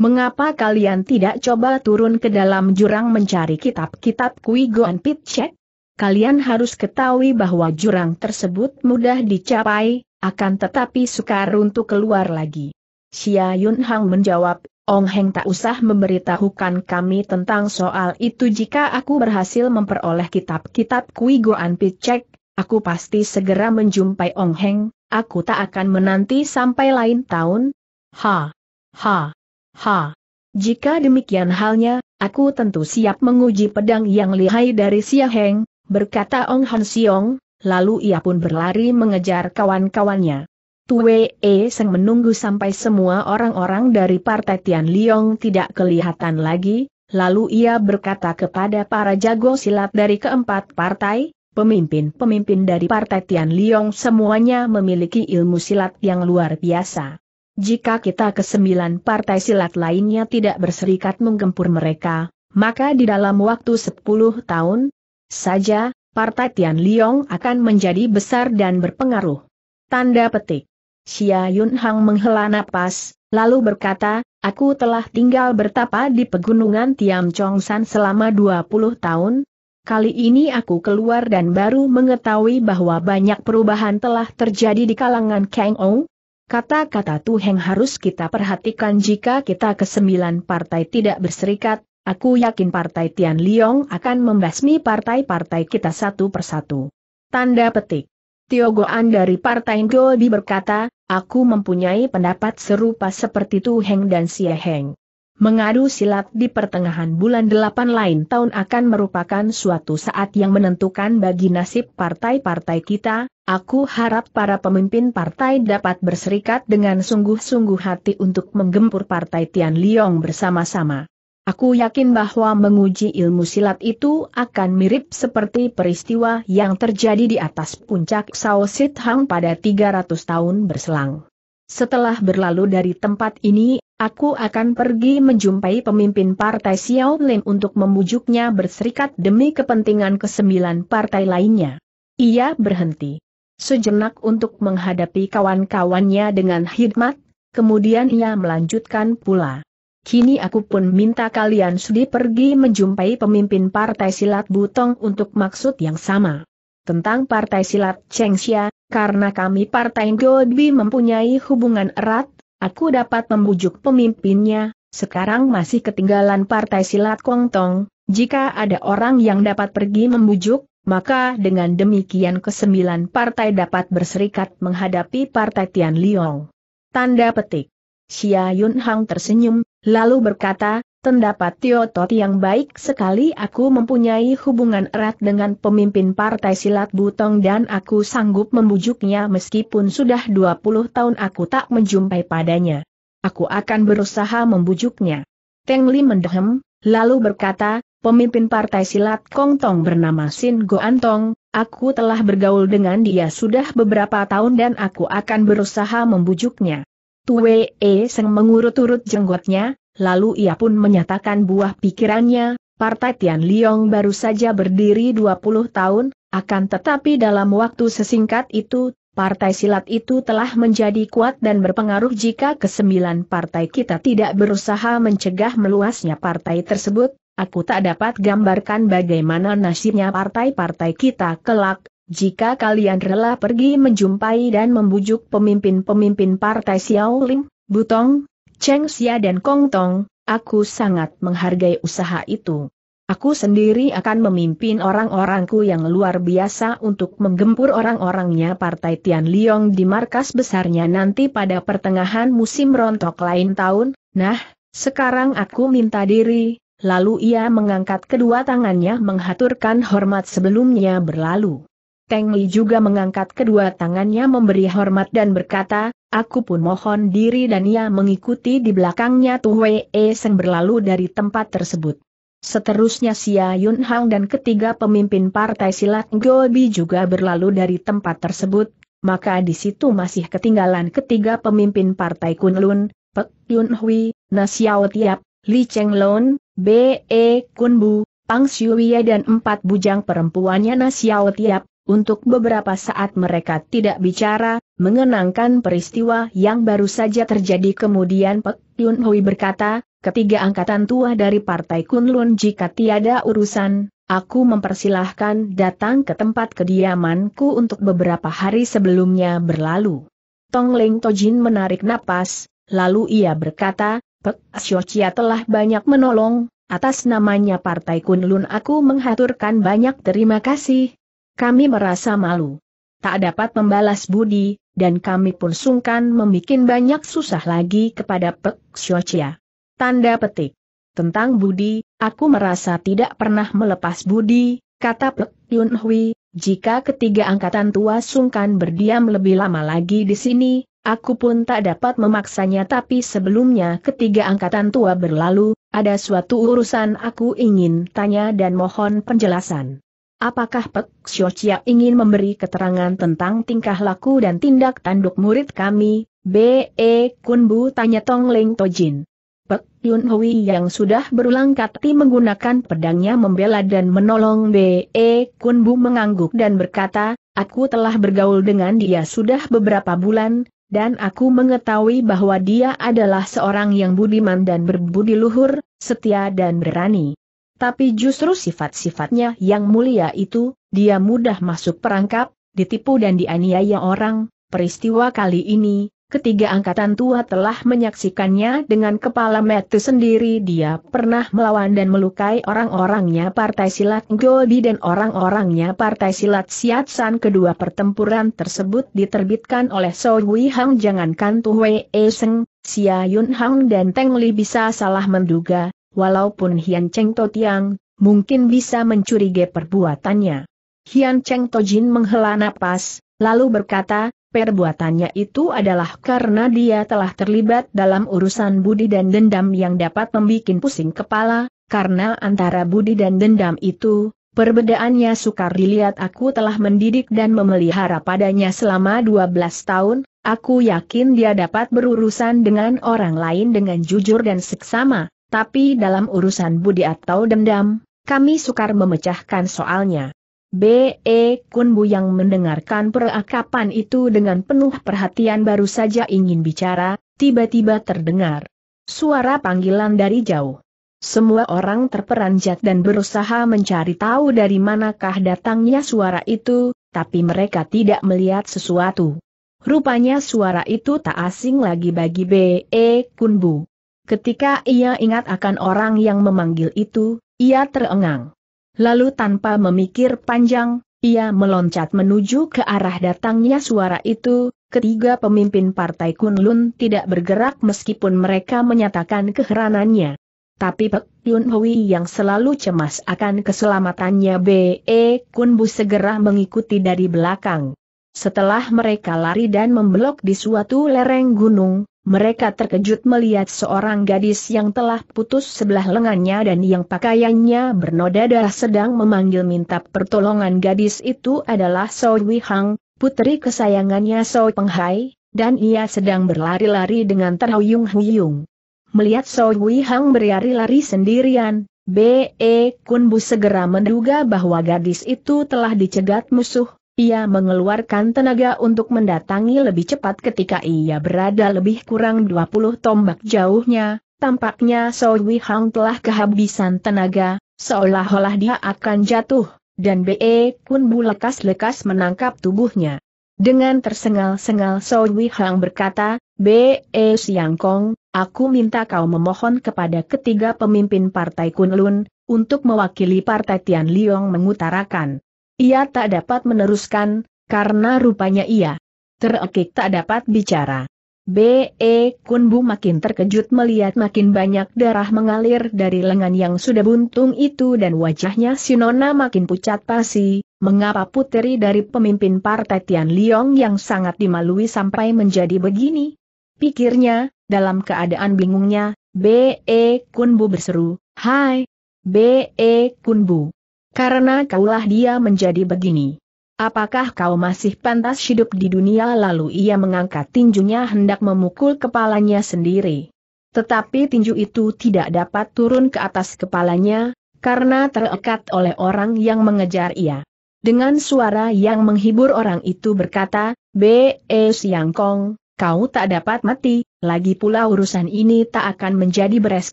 Speaker 1: Mengapa kalian tidak coba turun ke dalam jurang mencari kitab-kitab Kui Goan Pitchek? Kalian harus ketahui bahwa jurang tersebut mudah dicapai, akan tetapi sukar untuk keluar lagi. Xia Yun Hang menjawab, Ong Heng tak usah memberitahukan kami tentang soal itu jika aku berhasil memperoleh kitab-kitab Kui Goan Pitchek, aku pasti segera menjumpai Ong Heng, aku tak akan menanti sampai lain tahun. Ha! Ha! Ha! Jika demikian halnya, aku tentu siap menguji pedang yang lihai dari Xia Heng, berkata Ong Han Siong, lalu ia pun berlari mengejar kawan-kawannya. Tue E Seng menunggu sampai semua orang-orang dari partai Tian Liong tidak kelihatan lagi, lalu ia berkata kepada para jago silat dari keempat partai, pemimpin-pemimpin dari partai Tian Liong semuanya memiliki ilmu silat yang luar biasa. Jika kita ke kesembilan partai silat lainnya tidak berserikat menggempur mereka, maka di dalam waktu 10 tahun saja, partai Tian Liong akan menjadi besar dan berpengaruh. Tanda petik. Xia Yun Hang menghela napas, lalu berkata, aku telah tinggal bertapa di pegunungan Tiam Chong San selama 20 tahun, Kali ini aku keluar dan baru mengetahui bahwa banyak perubahan telah terjadi di kalangan Kang Ong, Kata-kata Tuheng harus kita perhatikan jika kita ke sembilan partai tidak berserikat, aku yakin partai Tian Liong akan membasmi partai-partai kita satu persatu. Tanda petik. Goan dari Partai Ngo berkata, aku mempunyai pendapat serupa seperti Tuheng dan Sia Heng. Mengadu silat di pertengahan bulan delapan lain tahun akan merupakan suatu saat yang menentukan bagi nasib partai-partai kita, aku harap para pemimpin partai dapat berserikat dengan sungguh-sungguh hati untuk menggempur partai Tian Liong bersama-sama. Aku yakin bahwa menguji ilmu silat itu akan mirip seperti peristiwa yang terjadi di atas puncak Sao Sit Hang pada 300 tahun berselang. Setelah berlalu dari tempat ini Aku akan pergi menjumpai pemimpin partai Xiao Lin untuk membujuknya berserikat demi kepentingan kesembilan partai lainnya. Ia berhenti. Sejenak untuk menghadapi kawan-kawannya dengan hikmat, kemudian ia melanjutkan pula. Kini aku pun minta kalian sudi pergi menjumpai pemimpin partai silat Butong untuk maksud yang sama. Tentang partai silat Chengxia, karena kami partai Godbi mempunyai hubungan erat, Aku dapat membujuk pemimpinnya, sekarang masih ketinggalan partai silat Kongtong, jika ada orang yang dapat pergi membujuk, maka dengan demikian kesembilan partai dapat berserikat menghadapi partai Tian Liong. Tanda petik. Xia Yun Hang tersenyum, lalu berkata, Tendapat Tiotot yang baik sekali aku mempunyai hubungan erat dengan pemimpin partai silat Butong dan aku sanggup membujuknya meskipun sudah 20 tahun aku tak menjumpai padanya. Aku akan berusaha membujuknya. Teng Li mendehem, lalu berkata, pemimpin partai silat Kong Tong bernama Sin Go Antong, aku telah bergaul dengan dia sudah beberapa tahun dan aku akan berusaha membujuknya. Tue E Seng mengurut-urut jenggotnya, Lalu ia pun menyatakan buah pikirannya, Partai Tian Liong baru saja berdiri 20 tahun, akan tetapi dalam waktu sesingkat itu, partai silat itu telah menjadi kuat dan berpengaruh jika kesembilan partai kita tidak berusaha mencegah meluasnya partai tersebut, aku tak dapat gambarkan bagaimana nasibnya partai-partai kita kelak, jika kalian rela pergi menjumpai dan membujuk pemimpin-pemimpin partai Xiaoling, Butong, Cheng Xia dan Kong Tong, aku sangat menghargai usaha itu. Aku sendiri akan memimpin orang-orangku yang luar biasa untuk menggempur orang-orangnya Partai Tian Liong di markas besarnya nanti pada pertengahan musim rontok lain tahun. Nah, sekarang aku minta diri, lalu ia mengangkat kedua tangannya menghaturkan hormat sebelumnya berlalu. Teng Li juga mengangkat kedua tangannya memberi hormat dan berkata, aku pun mohon diri dan ia mengikuti di belakangnya Tu Wei e Seng berlalu dari tempat tersebut. Seterusnya Xia Yun Hang dan ketiga pemimpin partai silat Gobi juga berlalu dari tempat tersebut, maka di situ masih ketinggalan ketiga pemimpin partai Kunlun, Pek Yun Hui, Na Xiao Tiap, Li Cheng Lon, B.E. Kunbu, Pang Xiuye dan empat bujang perempuannya Na Xiao Tiap, untuk beberapa saat mereka tidak bicara, mengenangkan peristiwa yang baru saja terjadi kemudian Pek Yun Hui berkata, ketiga angkatan tua dari Partai Kunlun jika tiada urusan, aku mempersilahkan datang ke tempat kediamanku untuk beberapa hari sebelumnya berlalu. Tong Leng Tojin menarik napas, lalu ia berkata, Pek Xiochia telah banyak menolong, atas namanya Partai Kunlun aku menghaturkan banyak terima kasih, kami merasa malu. Tak dapat membalas budi, dan kami pun sungkan membuat banyak susah lagi kepada Pek Xiochia. Tanda petik. Tentang budi, aku merasa tidak pernah melepas budi, kata Pek Yun Hui, jika ketiga angkatan tua sungkan berdiam lebih lama lagi di sini, aku pun tak dapat memaksanya tapi sebelumnya ketiga angkatan tua berlalu, ada suatu urusan aku ingin tanya dan mohon penjelasan. Apakah Pek Xiochia ingin memberi keterangan tentang tingkah laku dan tindak tanduk murid kami? B.E. Kunbu tanya Tong Leng Tojin. Pek Yun Hui yang sudah berulang kali menggunakan pedangnya membela dan menolong B.E. Kunbu mengangguk dan berkata, Aku telah bergaul dengan dia sudah beberapa bulan, dan aku mengetahui bahwa dia adalah seorang yang budiman dan berbudi luhur, setia dan berani. Tapi justru sifat-sifatnya yang mulia itu, dia mudah masuk perangkap, ditipu dan dianiaya orang, peristiwa kali ini, ketiga angkatan tua telah menyaksikannya dengan kepala metu sendiri dia pernah melawan dan melukai orang-orangnya partai silat Gobi dan orang-orangnya partai silat Siatsan kedua pertempuran tersebut diterbitkan oleh So Hui Hang jangankan Tu Wei e Seng, Xia Yun Hang dan Teng Li bisa salah menduga, walaupun Hian Cheng To Tiang, mungkin bisa mencurigai perbuatannya. Hian Cheng To Jin menghela napas, lalu berkata, perbuatannya itu adalah karena dia telah terlibat dalam urusan budi dan dendam yang dapat membuat pusing kepala, karena antara budi dan dendam itu, perbedaannya sukar dilihat aku telah mendidik dan memelihara padanya selama 12 tahun, aku yakin dia dapat berurusan dengan orang lain dengan jujur dan seksama, tapi dalam urusan budi atau dendam, kami sukar memecahkan soalnya. B.E. Kunbu yang mendengarkan perakapan itu dengan penuh perhatian baru saja ingin bicara, tiba-tiba terdengar suara panggilan dari jauh. Semua orang terperanjat dan berusaha mencari tahu dari manakah datangnya suara itu, tapi mereka tidak melihat sesuatu. Rupanya suara itu tak asing lagi bagi B.E. Kunbu. Ketika ia ingat akan orang yang memanggil itu, ia terengang. Lalu tanpa memikir panjang, ia meloncat menuju ke arah datangnya suara itu, ketiga pemimpin partai Kunlun tidak bergerak meskipun mereka menyatakan keheranannya. Tapi Pek Yun Hui yang selalu cemas akan keselamatannya B.E. E Kun Bu segera mengikuti dari belakang. Setelah mereka lari dan membelok di suatu lereng gunung, mereka terkejut melihat seorang gadis yang telah putus sebelah lengannya dan yang pakaiannya bernoda darah sedang memanggil minta pertolongan gadis itu adalah So Hang, putri kesayangannya So Hai, dan ia sedang berlari-lari dengan terhuyung-huyung. Melihat So Hang berlari-lari sendirian, B.E. E Kun bu segera menduga bahwa gadis itu telah dicegat musuh, ia mengeluarkan tenaga untuk mendatangi lebih cepat ketika ia berada lebih kurang 20 tombak jauhnya, tampaknya Sowi Hang telah kehabisan tenaga, seolah-olah dia akan jatuh, dan Be Kun Bu lekas-lekas menangkap tubuhnya. Dengan tersengal-sengal Sowi Hang berkata, Be Siang Kong, aku minta kau memohon kepada ketiga pemimpin Partai Kunlun, untuk mewakili Partai Tian Liong mengutarakan ia tak dapat meneruskan, karena rupanya ia terekik tak dapat bicara. B.E. Kunbu makin terkejut melihat makin banyak darah mengalir dari lengan yang sudah buntung itu dan wajahnya Sinona makin pucat pasi, mengapa puteri dari pemimpin partai Tian Liong yang sangat dimalui sampai menjadi begini? Pikirnya, dalam keadaan bingungnya, B.E. Kunbu berseru, Hai! B.E. Kunbu! Karena kaulah dia menjadi begini. Apakah kau masih pantas hidup di dunia lalu ia mengangkat tinjunya hendak memukul kepalanya sendiri. Tetapi tinju itu tidak dapat turun ke atas kepalanya, karena terekat oleh orang yang mengejar ia. Dengan suara yang menghibur orang itu berkata, B.E. Eh, Kong, kau tak dapat mati, lagi pula urusan ini tak akan menjadi beres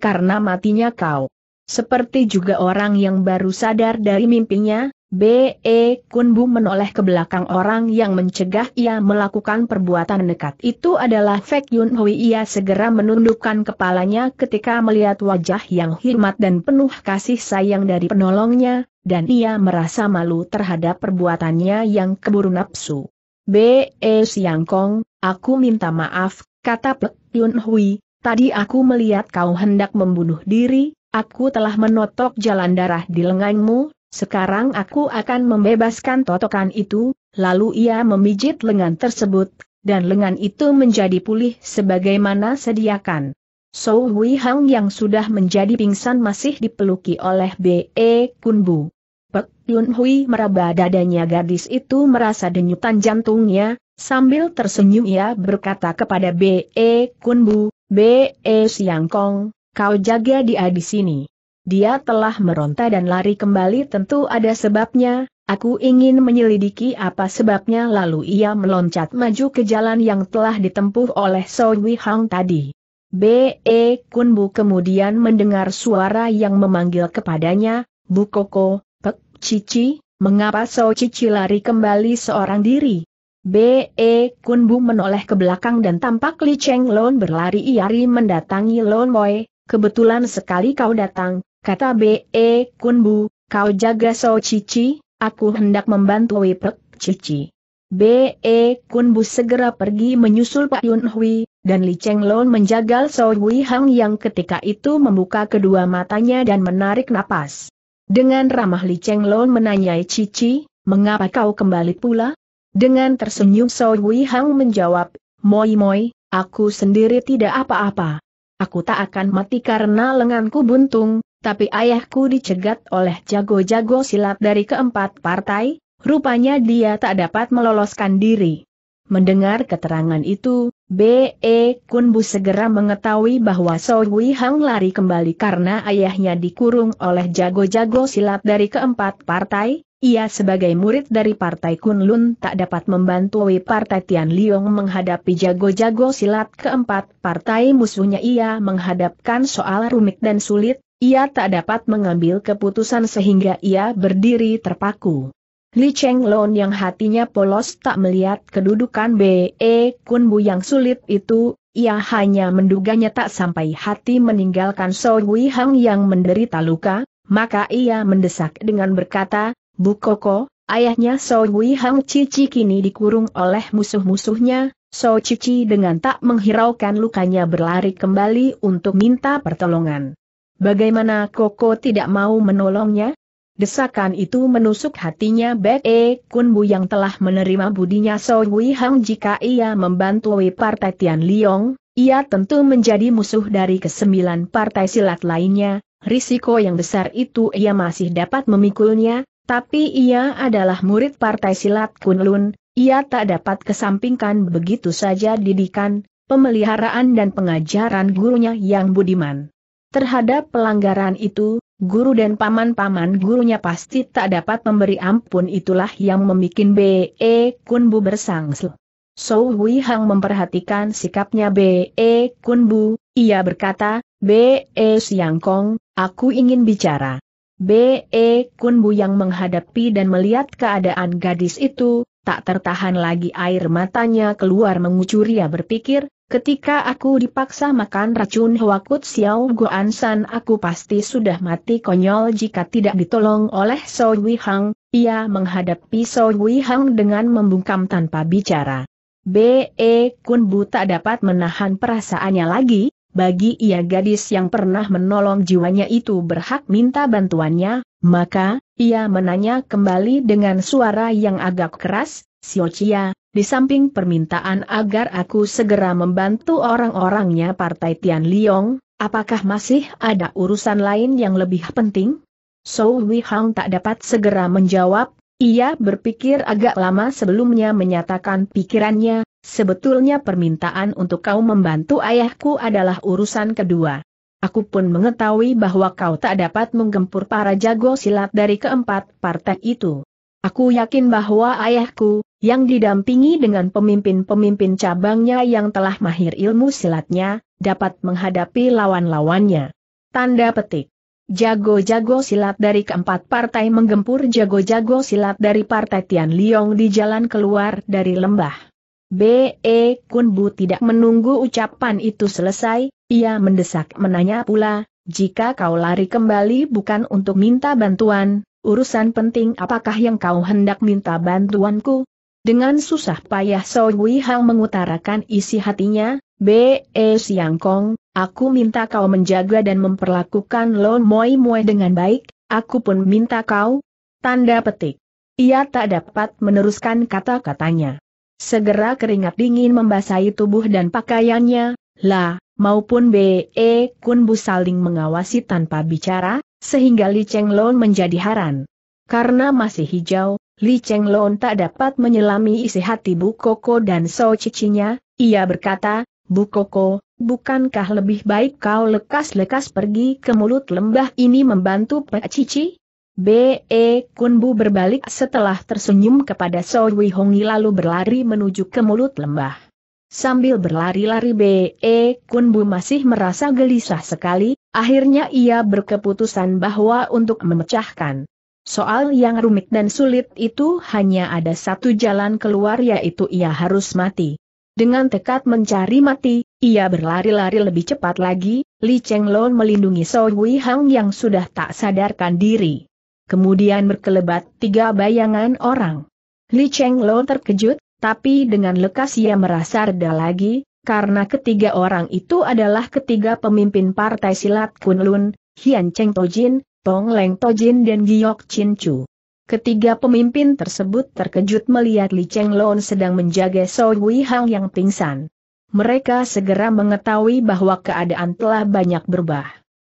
Speaker 1: karena matinya kau. Seperti juga orang yang baru sadar dari mimpinya, B.E. Kunbu menoleh ke belakang orang yang mencegah ia melakukan perbuatan nekat itu adalah Fek Yun Hui. Ia segera menundukkan kepalanya ketika melihat wajah yang hormat dan penuh kasih sayang dari penolongnya, dan ia merasa malu terhadap perbuatannya yang keburu nafsu. B.E. Siang Kong, aku minta maaf, kata Fek Yun Hui, tadi aku melihat kau hendak membunuh diri, Aku telah menotok jalan darah di lenganmu, sekarang aku akan membebaskan totokan itu, lalu ia memijit lengan tersebut, dan lengan itu menjadi pulih sebagaimana sediakan. So Hui Hang yang sudah menjadi pingsan masih dipeluki oleh B.E. Kunbu. Pek Yun Hui meraba dadanya gadis itu merasa denyutan jantungnya, sambil tersenyum ia berkata kepada B.E. Kun Bu, B.E. Siang Kong, Kau jaga dia di sini. Dia telah meronta dan lari kembali tentu ada sebabnya, aku ingin menyelidiki apa sebabnya lalu ia meloncat maju ke jalan yang telah ditempuh oleh Sowi Hang tadi. B.E. Kun Bu kemudian mendengar suara yang memanggil kepadanya, Bu Koko, Pek Cici, mengapa So Cici lari kembali seorang diri? B.E. Kun Bu menoleh ke belakang dan tampak Li Cheng Lon berlari iari mendatangi Lon Moy, kebetulan sekali kau datang, kata B.E. Eh, Kunbu, kau jaga So Cici, aku hendak membantu Wipek Cici. B.E. Eh, Kunbu segera pergi menyusul Pak Yun Hui, dan Li Cheng Lon menjagal So Hui Hang yang ketika itu membuka kedua matanya dan menarik napas. Dengan ramah Li Cheng Lon menanyai Cici, mengapa kau kembali pula? Dengan tersenyum So Hui Hang menjawab, Moi Moi, aku sendiri tidak apa-apa. Aku tak akan mati karena lenganku buntung, tapi ayahku dicegat oleh jago-jago silat dari keempat partai, rupanya dia tak dapat meloloskan diri. Mendengar keterangan itu, B.E. Kunbu segera mengetahui bahwa Sowi Hang lari kembali karena ayahnya dikurung oleh jago-jago silat dari keempat partai, ia sebagai murid dari Partai Kunlun tak dapat membantu Partai Tian Liong menghadapi jago-jago silat keempat partai musuhnya ia menghadapkan soal rumit dan sulit, ia tak dapat mengambil keputusan sehingga ia berdiri terpaku. Li Cheng Lon yang hatinya polos tak melihat kedudukan B.E. Bu yang sulit itu, ia hanya menduganya tak sampai hati meninggalkan Song Wei Hang yang menderita luka, maka ia mendesak dengan berkata, Bu Koko, ayahnya So Wei Hang Cici kini dikurung oleh musuh-musuhnya, So Cici dengan tak menghiraukan lukanya berlari kembali untuk minta pertolongan. Bagaimana Koko tidak mau menolongnya? Desakan itu menusuk hatinya Bek E Kunbu yang telah menerima budinya So Wei Hang jika ia membantu Wei Partai Tian Liong, ia tentu menjadi musuh dari kesembilan partai silat lainnya, risiko yang besar itu ia masih dapat memikulnya, tapi ia adalah murid partai silat Kunlun, ia tak dapat kesampingkan begitu saja didikan, pemeliharaan dan pengajaran gurunya yang budiman. Terhadap pelanggaran itu, guru dan paman-paman gurunya pasti tak dapat memberi ampun itulah yang membuat B.E. Kun Bu bersangsel. So Hui Hang memperhatikan sikapnya B.E. Kun Bu, ia berkata, B.E. Siang Kong, aku ingin bicara. B.E. Kun Bu yang menghadapi dan melihat keadaan gadis itu, tak tertahan lagi air matanya keluar mengucur ia berpikir, ketika aku dipaksa makan racun Hwakut Xiao Goan San aku pasti sudah mati konyol jika tidak ditolong oleh So Wei Hang, ia menghadapi So Wei Hang dengan membungkam tanpa bicara. B.E. Kun Bu tak dapat menahan perasaannya lagi, bagi ia gadis yang pernah menolong jiwanya itu berhak minta bantuannya, maka, ia menanya kembali dengan suara yang agak keras, Siocia, di samping permintaan agar aku segera membantu orang-orangnya Partai Tian Liong, apakah masih ada urusan lain yang lebih penting? Sou Hang tak dapat segera menjawab, ia berpikir agak lama sebelumnya menyatakan pikirannya, Sebetulnya permintaan untuk kau membantu ayahku adalah urusan kedua. Aku pun mengetahui bahwa kau tak dapat menggempur para jago silat dari keempat partai itu. Aku yakin bahwa ayahku, yang didampingi dengan pemimpin-pemimpin cabangnya yang telah mahir ilmu silatnya, dapat menghadapi lawan-lawannya. Tanda petik. Jago-jago silat dari keempat partai menggempur jago-jago silat dari partai Tian Liong di jalan keluar dari lembah. B.E. Kunbu tidak menunggu ucapan itu selesai, ia mendesak menanya pula, jika kau lari kembali bukan untuk minta bantuan, urusan penting apakah yang kau hendak minta bantuanku? Dengan susah payah Wei Hang mengutarakan isi hatinya, B.E. Siang Kong, aku minta kau menjaga dan memperlakukan Lon Moi Moi dengan baik, aku pun minta kau. Tanda petik. Ia tak dapat meneruskan kata-katanya. Segera keringat dingin membasahi tubuh dan pakaiannya, La, maupun Be e, Kun Bu saling mengawasi tanpa bicara, sehingga Li Cheng Lon menjadi haran. Karena masih hijau, Li Cheng Lon tak dapat menyelami isi hati Bu Koko dan So Cicinya, ia berkata, Bu Koko, bukankah lebih baik kau lekas-lekas pergi ke mulut lembah ini membantu Pak Cici? B.E. Kunbu berbalik setelah tersenyum kepada Wi Hongi lalu berlari menuju ke mulut lembah. Sambil berlari-lari B.E. Kunbu masih merasa gelisah sekali, akhirnya ia berkeputusan bahwa untuk memecahkan soal yang rumit dan sulit itu hanya ada satu jalan keluar yaitu ia harus mati. Dengan tekad mencari mati, ia berlari-lari lebih cepat lagi, Li Cheng Long melindungi Wi Hang yang sudah tak sadarkan diri kemudian berkelebat tiga bayangan orang. Li Cheng Lo terkejut, tapi dengan lekas ia merasa reda lagi, karena ketiga orang itu adalah ketiga pemimpin partai silat Kunlun, Hian Cheng Tojin, Tong Leng Tojin dan Giok Chin Chu. Ketiga pemimpin tersebut terkejut melihat Li Cheng Lon sedang menjaga So Wei Hang yang pingsan. Mereka segera mengetahui bahwa keadaan telah banyak berubah.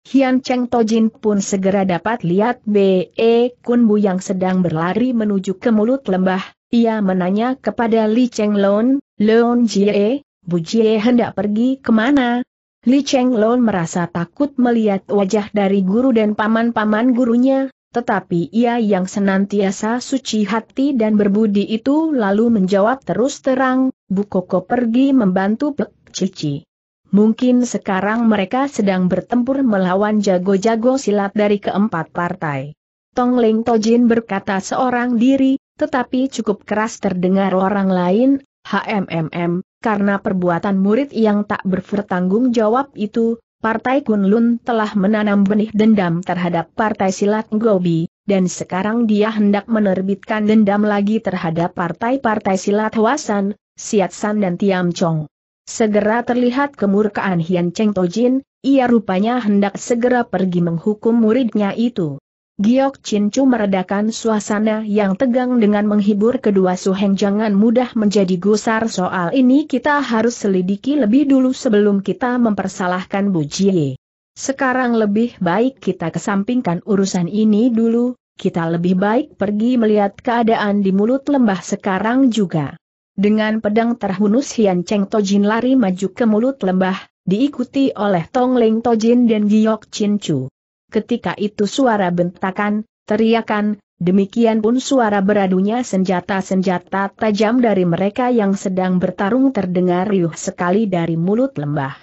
Speaker 1: Hian Cheng Tojin pun segera dapat lihat B.E. Kun Bu yang sedang berlari menuju ke mulut lembah. Ia menanya kepada Li Cheng Lon, Lon Jie, Bu Jie hendak pergi kemana? Li Cheng Lon merasa takut melihat wajah dari guru dan paman-paman gurunya, tetapi ia yang senantiasa suci hati dan berbudi itu lalu menjawab terus terang, Bu Koko pergi membantu Pek Cici. Mungkin sekarang mereka sedang bertempur melawan jago-jago silat dari keempat partai. Tong Ling Tojin berkata seorang diri, tetapi cukup keras terdengar orang lain, HMMM, karena perbuatan murid yang tak bertanggung jawab itu, Partai Kunlun telah menanam benih dendam terhadap Partai Silat Gobi, dan sekarang dia hendak menerbitkan dendam lagi terhadap partai-partai silat Siat San dan Tiam Chong. Segera terlihat kemurkaan Hian Cheng Tojin, ia rupanya hendak segera pergi menghukum muridnya itu. Giok Chin Chu meredakan suasana yang tegang dengan menghibur kedua suheng jangan mudah menjadi gusar soal ini kita harus selidiki lebih dulu sebelum kita mempersalahkan Bu Jie. Sekarang lebih baik kita kesampingkan urusan ini dulu, kita lebih baik pergi melihat keadaan di mulut lembah sekarang juga. Dengan pedang terhunus Hian Cheng Tojin lari maju ke mulut lembah, diikuti oleh Tong Leng Tojin dan Giok Chin Chu. Ketika itu suara bentakan, teriakan, demikian pun suara beradunya senjata-senjata tajam dari mereka yang sedang bertarung terdengar riuh sekali dari mulut lembah.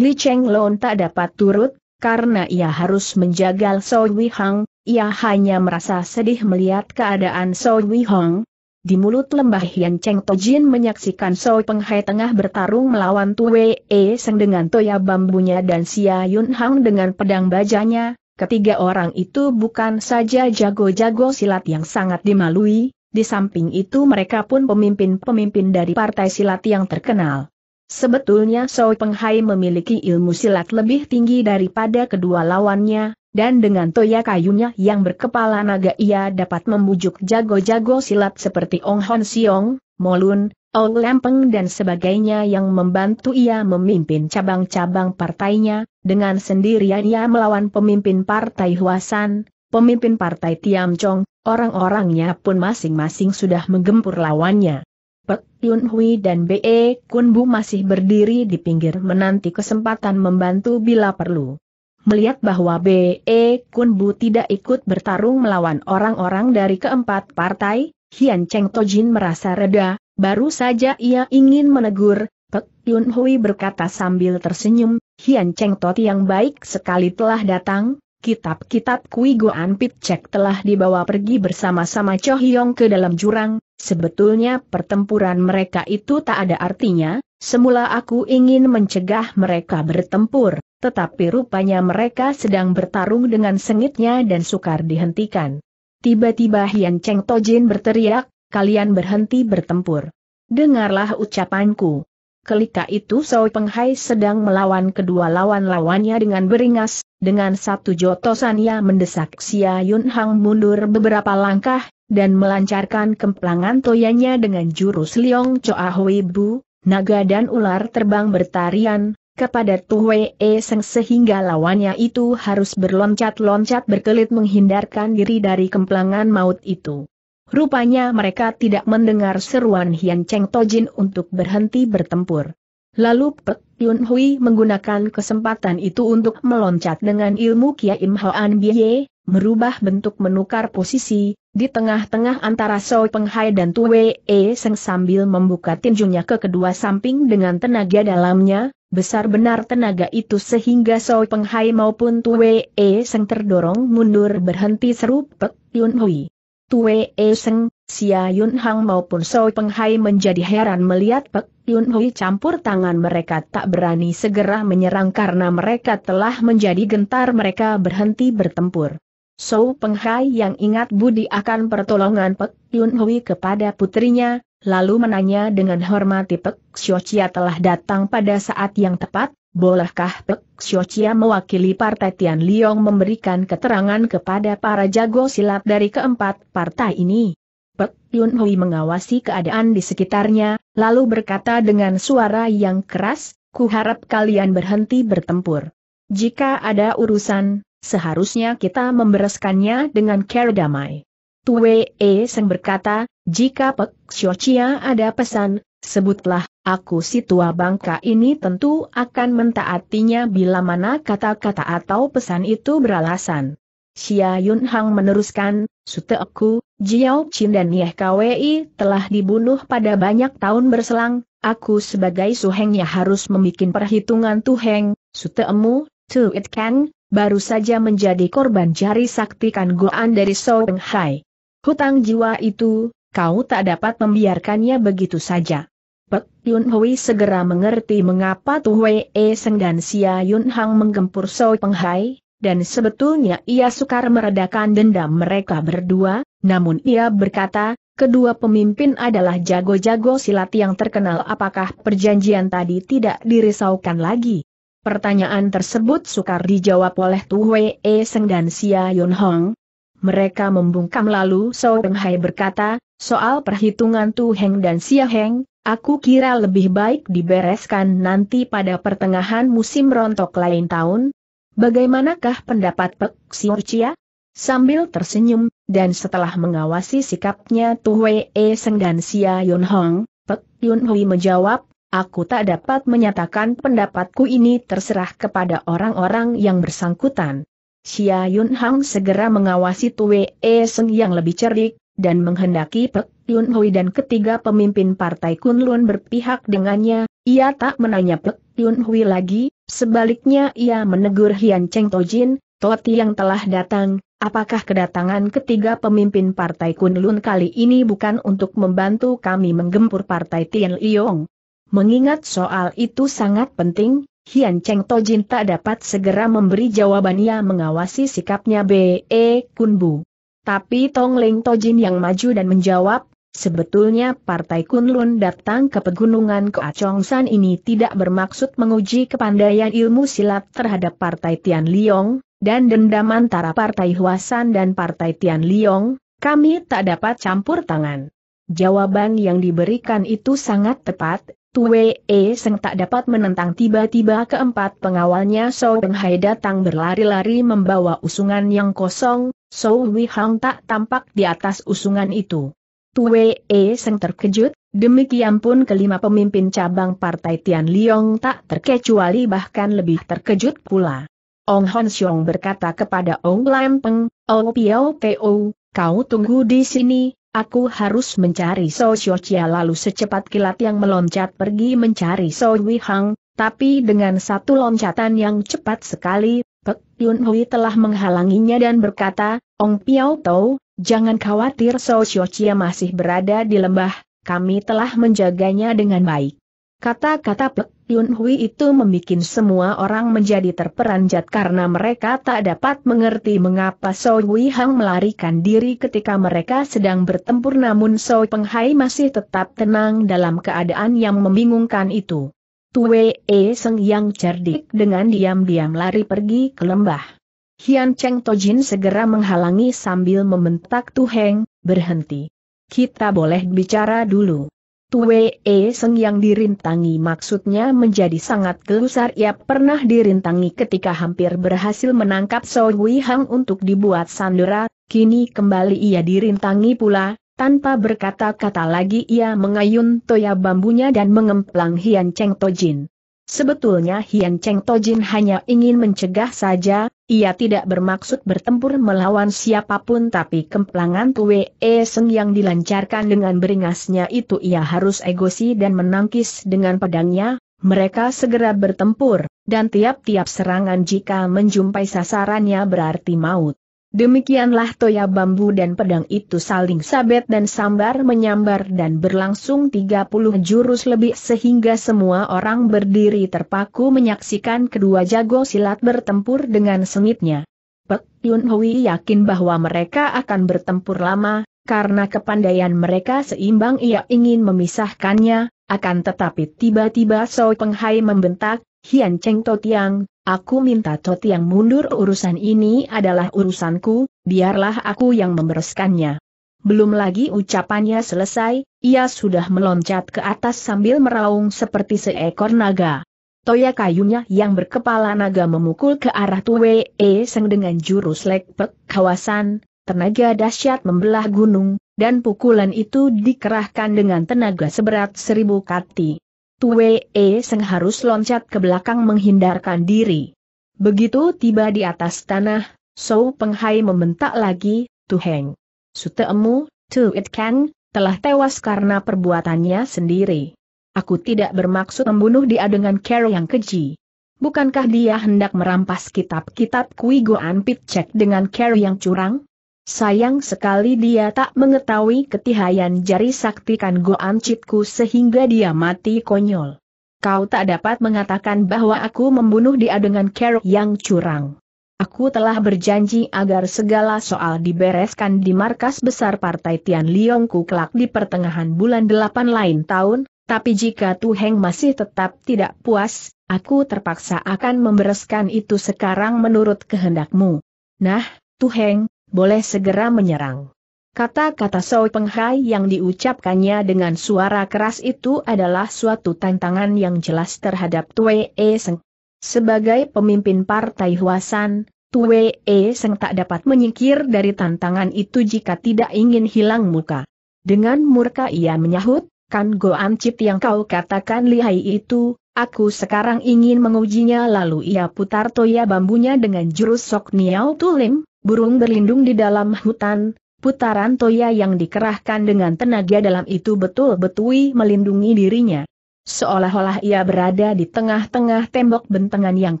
Speaker 1: Li Cheng Lon tak dapat turut, karena ia harus menjagal Song Wei Hang, ia hanya merasa sedih melihat keadaan Song Wei Hang, di mulut lembah Hian Cheng Tojin menyaksikan Soi Penghai tengah bertarung melawan Tue E Seng dengan toya bambunya dan Xia Yun Hang dengan pedang bajanya. Ketiga orang itu bukan saja jago-jago silat yang sangat dimalui, di samping itu mereka pun pemimpin-pemimpin dari partai silat yang terkenal. Sebetulnya Soi Penghai memiliki ilmu silat lebih tinggi daripada kedua lawannya, dan dengan toya kayunya yang berkepala naga ia dapat membujuk jago-jago silat seperti Ong Hon Siong, Molun, Ong Lempeng dan sebagainya yang membantu ia memimpin cabang-cabang partainya, dengan sendirian ia melawan pemimpin partai Huasan, pemimpin partai Tiam Chong, orang-orangnya pun masing-masing sudah menggempur lawannya. Pek Yun Hui dan Be Kun Bu masih berdiri di pinggir menanti kesempatan membantu bila perlu melihat bahwa B.E. Kun Bu tidak ikut bertarung melawan orang-orang dari keempat partai, Hian Cheng Tojin merasa reda, baru saja ia ingin menegur, Pek Yun Hui berkata sambil tersenyum, Hian Cheng To yang baik sekali telah datang, kitab-kitab Kui Goan Pit Cek telah dibawa pergi bersama-sama Cho Hyong ke dalam jurang, sebetulnya pertempuran mereka itu tak ada artinya, semula aku ingin mencegah mereka bertempur, tetapi rupanya mereka sedang bertarung dengan sengitnya dan sukar dihentikan. Tiba-tiba Hian Cheng Tojin berteriak, kalian berhenti bertempur. Dengarlah ucapanku. Kelika itu Sao Penghai sedang melawan kedua lawan-lawannya dengan beringas, dengan satu jotosan ia mendesak Xia Yun Hang mundur beberapa langkah, dan melancarkan kemplangan toyanya dengan jurus Liong Choa Hui Bu, naga dan ular terbang bertarian, kepada Tuhwe Eseng sehingga lawannya itu harus berloncat-loncat berkelit menghindarkan diri dari kemplangan maut itu. Rupanya mereka tidak mendengar seruan Hian Cheng Tojin untuk berhenti bertempur. Lalu Pek Yun Hui menggunakan kesempatan itu untuk meloncat dengan ilmu Kia Im Hoan Biye, merubah bentuk menukar posisi, di tengah-tengah antara Soi Penghai dan Tue E Seng sambil membuka tinjunya ke kedua samping dengan tenaga dalamnya, besar benar tenaga itu sehingga Soi Penghai maupun Tue E Seng terdorong mundur berhenti seru Pek Yun Hui. Tue E Seng, Sia Yun Hang maupun Soi Penghai menjadi heran melihat Pek Yun Hui campur tangan mereka tak berani segera menyerang karena mereka telah menjadi gentar mereka berhenti bertempur. So Penghai yang ingat budi akan pertolongan Pek Yun Hui kepada putrinya, lalu menanya dengan hormat Pek Xiochia telah datang pada saat yang tepat, bolehkah Pek Xiochia mewakili Partai Tian Liong memberikan keterangan kepada para jago silat dari keempat partai ini? Pek Yun Hui mengawasi keadaan di sekitarnya, lalu berkata dengan suara yang keras, ku harap kalian berhenti bertempur. Jika ada urusan, seharusnya kita membereskannya dengan cara damai. Tue E Seng berkata, jika Pek Xiochia ada pesan, sebutlah, aku si tua bangka ini tentu akan mentaatinya bila mana kata-kata atau pesan itu beralasan. Xia Yunhang meneruskan, Suteku, Jiao Qin dan Nieh Kwei telah dibunuh pada banyak tahun berselang, aku sebagai suhengnya harus membuat perhitungan tuheng, Suteemu, Tuit Kang, baru saja menjadi korban jari sakti Kan Goan dari Song Hai. Hutang jiwa itu, kau tak dapat membiarkannya begitu saja. Pek Yun Hui segera mengerti mengapa Tu Wei e Seng dan Xia Yun Hang menggempur So Peng Hai, dan sebetulnya ia sukar meredakan dendam mereka berdua, namun ia berkata, kedua pemimpin adalah jago-jago silat yang terkenal apakah perjanjian tadi tidak dirisaukan lagi. Pertanyaan tersebut sukar dijawab oleh Tu Wei e Seng dan Xia Yun Hong. Mereka membungkam lalu So Peng Hai berkata, soal perhitungan Tu Heng dan Xia Heng, aku kira lebih baik dibereskan nanti pada pertengahan musim rontok lain tahun. Bagaimanakah pendapat Pek Chia? Sambil tersenyum, dan setelah mengawasi sikapnya Tu Wei e Seng dan Xia Yun Hong, Pek Yun Hui menjawab, Aku tak dapat menyatakan pendapatku ini terserah kepada orang-orang yang bersangkutan. Xia Yun Hang segera mengawasi Tue E Seng yang lebih cerdik, dan menghendaki Pek Yun Hui dan ketiga pemimpin partai Kunlun berpihak dengannya, ia tak menanya Pek Yun Hui lagi, sebaliknya ia menegur Hian Cheng Tojin, Toti yang telah datang, apakah kedatangan ketiga pemimpin partai Kunlun kali ini bukan untuk membantu kami menggempur partai Tian Liong? Mengingat soal itu sangat penting, Hian Cheng Tojin tak dapat segera memberi jawaban. Ia mengawasi sikapnya B.E. Kunbu. Tapi Tong Ling Tojin yang maju dan menjawab, sebetulnya Partai Kunlun datang ke Pegunungan Keacongsan ini tidak bermaksud menguji kepandaian ilmu silat terhadap Partai Tian Liong, dan dendam antara Partai Huasan dan Partai Tian Liong, kami tak dapat campur tangan. Jawaban yang diberikan itu sangat tepat, Tue E Seng tak dapat menentang tiba-tiba keempat pengawalnya So Beng Hai datang berlari-lari membawa usungan yang kosong, So Wi Hang tak tampak di atas usungan itu. Tue E Seng terkejut, demikian pun kelima pemimpin cabang partai Tian Liong tak terkecuali bahkan lebih terkejut pula. Ong Hon Xiong berkata kepada Ong Lam Peng, Ong oh, Piao Teo, kau tunggu di sini, Aku harus mencari So Chia lalu secepat kilat yang meloncat pergi mencari So Hang, tapi dengan satu loncatan yang cepat sekali, Pek Yun Hui telah menghalanginya dan berkata, Ong Piao Tau, jangan khawatir So Chia masih berada di lembah, kami telah menjaganya dengan baik. Kata-kata Pek Yun Hui itu membuat semua orang menjadi terperanjat karena mereka tak dapat mengerti mengapa So Hui Hang melarikan diri ketika mereka sedang bertempur namun So Peng Hai masih tetap tenang dalam keadaan yang membingungkan itu. Tue E Seng yang cerdik dengan diam-diam lari pergi ke lembah. Hian Cheng Tojin segera menghalangi sambil membentak Heng berhenti. Kita boleh bicara dulu. Tue E Seng yang dirintangi maksudnya menjadi sangat gelusar ia pernah dirintangi ketika hampir berhasil menangkap So Wei Hang untuk dibuat sandera, kini kembali ia dirintangi pula, tanpa berkata-kata lagi ia mengayun toya bambunya dan mengemplang Hian Cheng Tojin. Sebetulnya Hian Cheng Tojin hanya ingin mencegah saja, ia tidak bermaksud bertempur melawan siapapun tapi kemplangan Tue e Seng yang dilancarkan dengan beringasnya itu ia harus egosi dan menangkis dengan pedangnya, mereka segera bertempur, dan tiap-tiap serangan jika menjumpai sasarannya berarti maut. Demikianlah toya bambu dan pedang itu saling sabet dan sambar menyambar dan berlangsung 30 jurus lebih sehingga semua orang berdiri terpaku menyaksikan kedua jago silat bertempur dengan sengitnya. Pek Yun Hui yakin bahwa mereka akan bertempur lama, karena kepandaian mereka seimbang ia ingin memisahkannya, akan tetapi tiba-tiba So Penghai membentak, Hian Cheng Totiang, Aku minta Tot yang mundur urusan ini adalah urusanku, biarlah aku yang membereskannya. Belum lagi ucapannya selesai, ia sudah meloncat ke atas sambil meraung seperti seekor naga. Toya kayunya yang berkepala naga memukul ke arah Tue E Seng dengan jurus lekpek kawasan, tenaga dahsyat membelah gunung, dan pukulan itu dikerahkan dengan tenaga seberat seribu kati. Tue E Seng harus loncat ke belakang menghindarkan diri. Begitu tiba di atas tanah, So Penghai membentak lagi, Tu Heng. Suteemu, It Kang, telah tewas karena perbuatannya sendiri. Aku tidak bermaksud membunuh dia dengan cara yang keji. Bukankah dia hendak merampas kitab-kitab Kui Goan dengan cara yang curang? Sayang sekali dia tak mengetahui ketihayan jari sakti kan Goan sehingga dia mati konyol. Kau tak dapat mengatakan bahwa aku membunuh dia dengan kerok yang curang. Aku telah berjanji agar segala soal dibereskan di markas besar Partai Tian Liongku kelak di pertengahan bulan delapan lain tahun, tapi jika Tu Heng masih tetap tidak puas, aku terpaksa akan membereskan itu sekarang menurut kehendakmu. Nah, Tu Heng boleh segera menyerang. Kata-kata Soe Penghai yang diucapkannya dengan suara keras itu adalah suatu tantangan yang jelas terhadap Tue E Seng. Sebagai pemimpin Partai Huasan, Tue E Seng tak dapat menyingkir dari tantangan itu jika tidak ingin hilang muka. Dengan murka ia menyahut, kan Goan Cip yang kau katakan lihai itu, aku sekarang ingin mengujinya lalu ia putar toya bambunya dengan jurus Sok Niao Tulim, burung berlindung di dalam hutan, putaran toya yang dikerahkan dengan tenaga dalam itu betul-betul melindungi dirinya. Seolah-olah ia berada di tengah-tengah tembok bentengan yang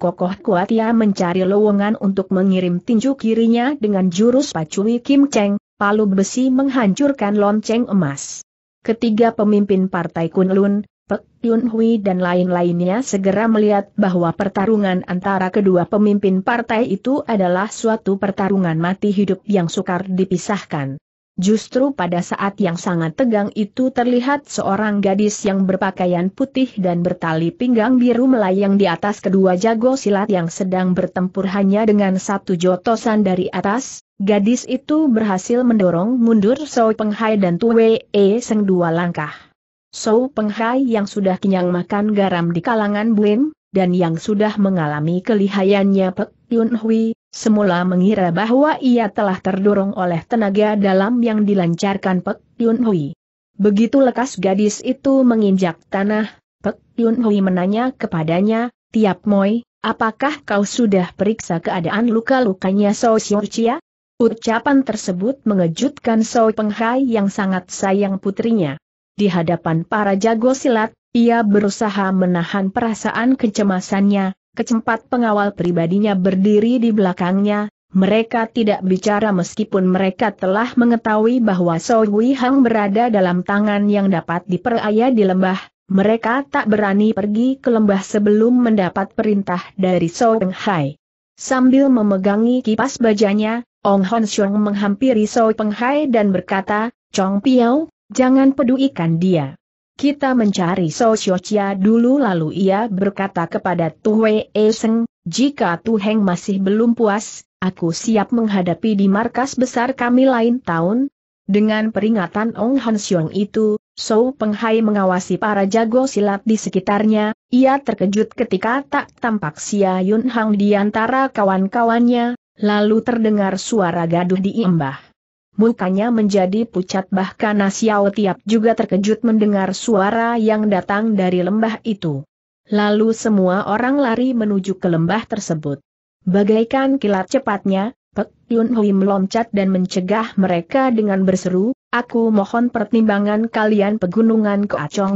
Speaker 1: kokoh kuat ia mencari lowongan untuk mengirim tinju kirinya dengan jurus pacui Kim Cheng, palu besi menghancurkan lonceng emas. Ketiga pemimpin partai Kunlun, Pek Yun Hui dan lain-lainnya segera melihat bahwa pertarungan antara kedua pemimpin partai itu adalah suatu pertarungan mati hidup yang sukar dipisahkan. Justru pada saat yang sangat tegang itu terlihat seorang gadis yang berpakaian putih dan bertali pinggang biru melayang di atas kedua jago silat yang sedang bertempur hanya dengan satu jotosan dari atas, gadis itu berhasil mendorong mundur Soi Penghai dan Tue E Seng dua langkah. Sou Penghai yang sudah kenyang makan garam di kalangan Buin, dan yang sudah mengalami kelihayannya Pek Yun Hui, semula mengira bahwa ia telah terdorong oleh tenaga dalam yang dilancarkan Pek Yun Hui. Begitu lekas gadis itu menginjak tanah, Pek Yun Hui menanya kepadanya, Tiap Moi, apakah kau sudah periksa keadaan luka-lukanya Sou Xiuqia? Ucapan tersebut mengejutkan Soi Penghai yang sangat sayang putrinya di hadapan para jago silat, ia berusaha menahan perasaan kecemasannya, kecempat pengawal pribadinya berdiri di belakangnya, mereka tidak bicara meskipun mereka telah mengetahui bahwa Sohui Hang berada dalam tangan yang dapat diperaya di lembah. Mereka tak berani pergi ke lembah sebelum mendapat perintah dari Peng Hai. Sambil memegangi kipas bajanya, Ong Hon Xiong menghampiri So Peng Hai dan berkata, Chong Piao, Jangan pedulikan dia. Kita mencari Sosiochia dulu lalu ia berkata kepada Tuhwe Eseng, jika Tu Heng masih belum puas, aku siap menghadapi di markas besar kami lain tahun. Dengan peringatan Ong Han Xiong itu, Sou Penghai mengawasi para jago silat di sekitarnya, ia terkejut ketika tak tampak Sia Yun Hang di antara kawan-kawannya, lalu terdengar suara gaduh diimbah mukanya menjadi pucat bahkan Nasiao Tiap juga terkejut mendengar suara yang datang dari lembah itu. Lalu semua orang lari menuju ke lembah tersebut. Bagaikan kilat cepatnya, Pek Yun Hui meloncat dan mencegah mereka dengan berseru, aku mohon pertimbangan kalian pegunungan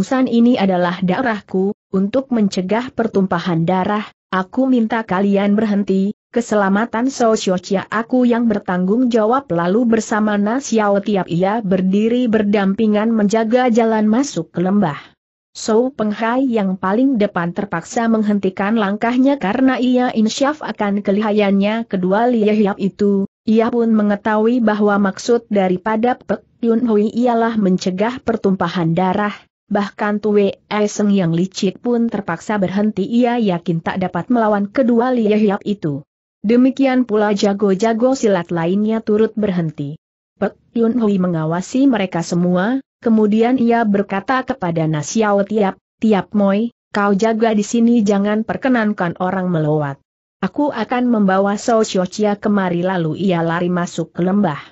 Speaker 1: San ini adalah darahku. untuk mencegah pertumpahan darah, aku minta kalian berhenti, keselamatan Sosiocia aku yang bertanggung jawab lalu bersama Xiao tiap ia berdiri berdampingan menjaga jalan masuk ke lembah. Sou Penghai yang paling depan terpaksa menghentikan langkahnya karena ia insyaf akan kelihayannya kedua liyahiap itu, ia pun mengetahui bahwa maksud daripada Pek Yun Hui ialah mencegah pertumpahan darah, Bahkan Tue Eseng yang licik pun terpaksa berhenti ia yakin tak dapat melawan kedua liyahiap itu. Demikian pula jago-jago silat lainnya turut berhenti. Pek Yun Hui mengawasi mereka semua, kemudian ia berkata kepada Nasiao Tiap, Tiap Moi, kau jaga di sini jangan perkenankan orang melewat. Aku akan membawa Chia kemari lalu ia lari masuk ke lembah.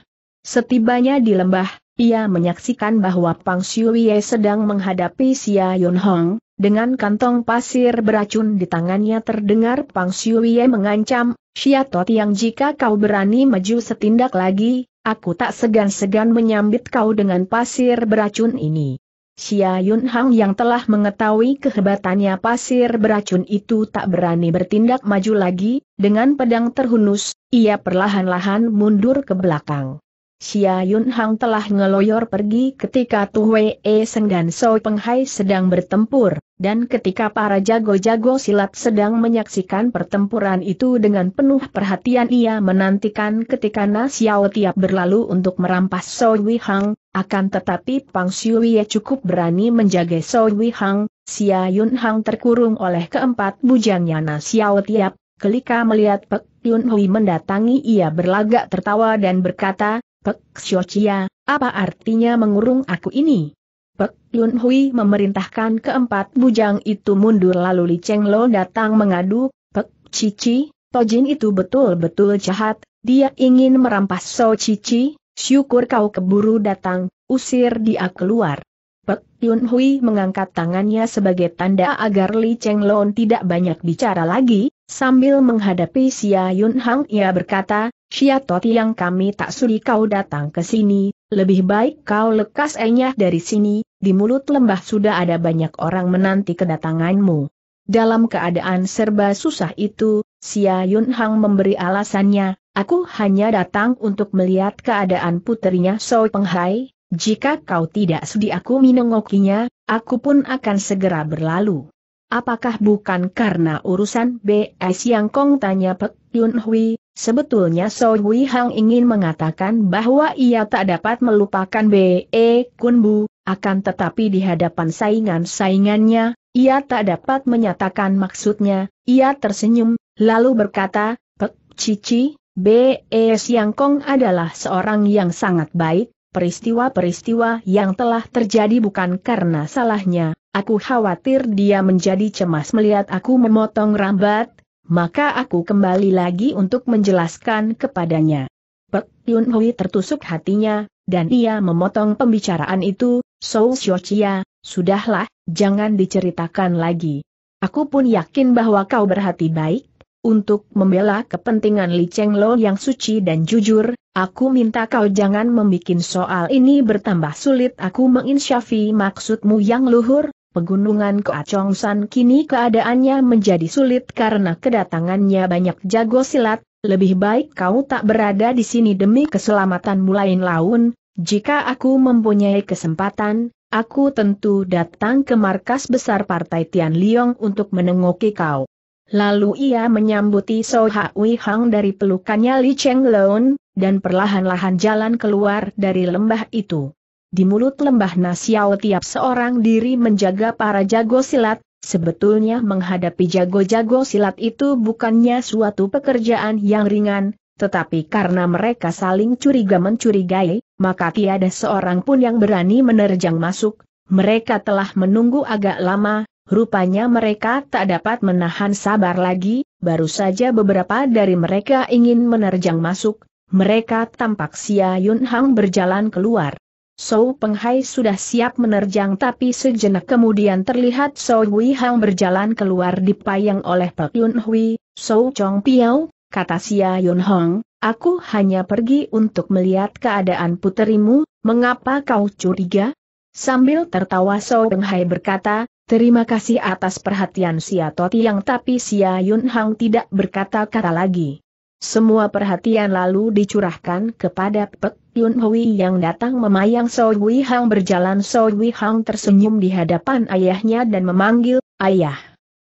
Speaker 1: Setibanya di lembah, ia menyaksikan bahwa Pang Xiuye sedang menghadapi Xia Yun Hong, dengan kantong pasir beracun di tangannya terdengar Pang Xiuye mengancam, Xia Tot yang jika kau berani maju setindak lagi, aku tak segan-segan menyambit kau dengan pasir beracun ini. Xia Yun Hong yang telah mengetahui kehebatannya pasir beracun itu tak berani bertindak maju lagi, dengan pedang terhunus, ia perlahan-lahan mundur ke belakang. Xia Yunhang telah ngeloyor pergi ketika Tu Wei e Seng dan Soi Penghai sedang bertempur, dan ketika para jago-jago silat sedang menyaksikan pertempuran itu dengan penuh perhatian ia menantikan ketika Na Xiao Tiap berlalu untuk merampas Soi Wei Hang, akan tetapi Pang Xiuye cukup berani menjaga Soi Wei Hang, Xia Yunhang terkurung oleh keempat bujangnya Na Xiao Tiap, kelika melihat Pek Yun Hui mendatangi ia berlagak tertawa dan berkata, Pek Xiochia, apa artinya mengurung aku ini? Pek Yun Hui memerintahkan keempat bujang itu mundur lalu Li Cheng Lo datang mengadu, Pek Cici, Tojin itu betul-betul jahat, dia ingin merampas So Cici, syukur kau keburu datang, usir dia keluar. Pek Yun Hui mengangkat tangannya sebagai tanda agar Li Cheng Lo tidak banyak bicara lagi, sambil menghadapi Xia Yun Hang ia berkata, Syiatoti yang kami tak sudi kau datang ke sini, lebih baik kau lekas enyah dari sini, di mulut lembah sudah ada banyak orang menanti kedatanganmu. Dalam keadaan serba susah itu, Xia Yun Hang memberi alasannya, aku hanya datang untuk melihat keadaan puterinya Soi Penghai, jika kau tidak sudi aku minengokinya, aku pun akan segera berlalu. Apakah bukan karena urusan BS yang Kong tanya Pek Yun Hui, Sebetulnya So Hui Hang ingin mengatakan bahwa ia tak dapat melupakan B.E. E Kun Bu, akan tetapi di hadapan saingan-saingannya, ia tak dapat menyatakan maksudnya, ia tersenyum, lalu berkata, Pek Cici, B.E. E Siang Kong adalah seorang yang sangat baik, peristiwa-peristiwa yang telah terjadi bukan karena salahnya, aku khawatir dia menjadi cemas melihat aku memotong rambat, maka aku kembali lagi untuk menjelaskan kepadanya. Pek Yun Hui tertusuk hatinya, dan ia memotong pembicaraan itu, Sou Xiochia, sudahlah, jangan diceritakan lagi. Aku pun yakin bahwa kau berhati baik, untuk membela kepentingan Li Cheng Lo yang suci dan jujur, aku minta kau jangan membuat soal ini bertambah sulit. Aku menginsyafi maksudmu yang luhur, Pegunungan Keacongsan kini keadaannya menjadi sulit karena kedatangannya banyak jago silat, lebih baik kau tak berada di sini demi keselamatan. mulain laun, jika aku mempunyai kesempatan, aku tentu datang ke markas besar Partai Tian Liong untuk menengoki kau. Lalu ia menyambuti So Hui Hang dari pelukannya Li Cheng Leon, dan perlahan-lahan jalan keluar dari lembah itu. Di mulut lembah Nasiao tiap seorang diri menjaga para jago silat, sebetulnya menghadapi jago-jago silat itu bukannya suatu pekerjaan yang ringan, tetapi karena mereka saling curiga mencurigai, maka tiada seorang pun yang berani menerjang masuk, mereka telah menunggu agak lama, Rupanya mereka tak dapat menahan sabar lagi, baru saja beberapa dari mereka ingin menerjang masuk, mereka tampak Sia Yun Hang berjalan keluar. Sou Penghai sudah siap menerjang tapi sejenak kemudian terlihat So Hui Hang berjalan keluar dipayang oleh Pak Yun Hui, Sou Chong Piao, kata Sia Yun Hong, aku hanya pergi untuk melihat keadaan puterimu, mengapa kau curiga? Sambil tertawa Sou Penghai berkata, terima kasih atas perhatian Sia Toti yang tapi Sia Yun Hang tidak berkata-kata lagi. Semua perhatian lalu dicurahkan kepada Pek Yun Hui yang datang memayang So Hui Hang berjalan So Hui Hang tersenyum di hadapan ayahnya dan memanggil, Ayah.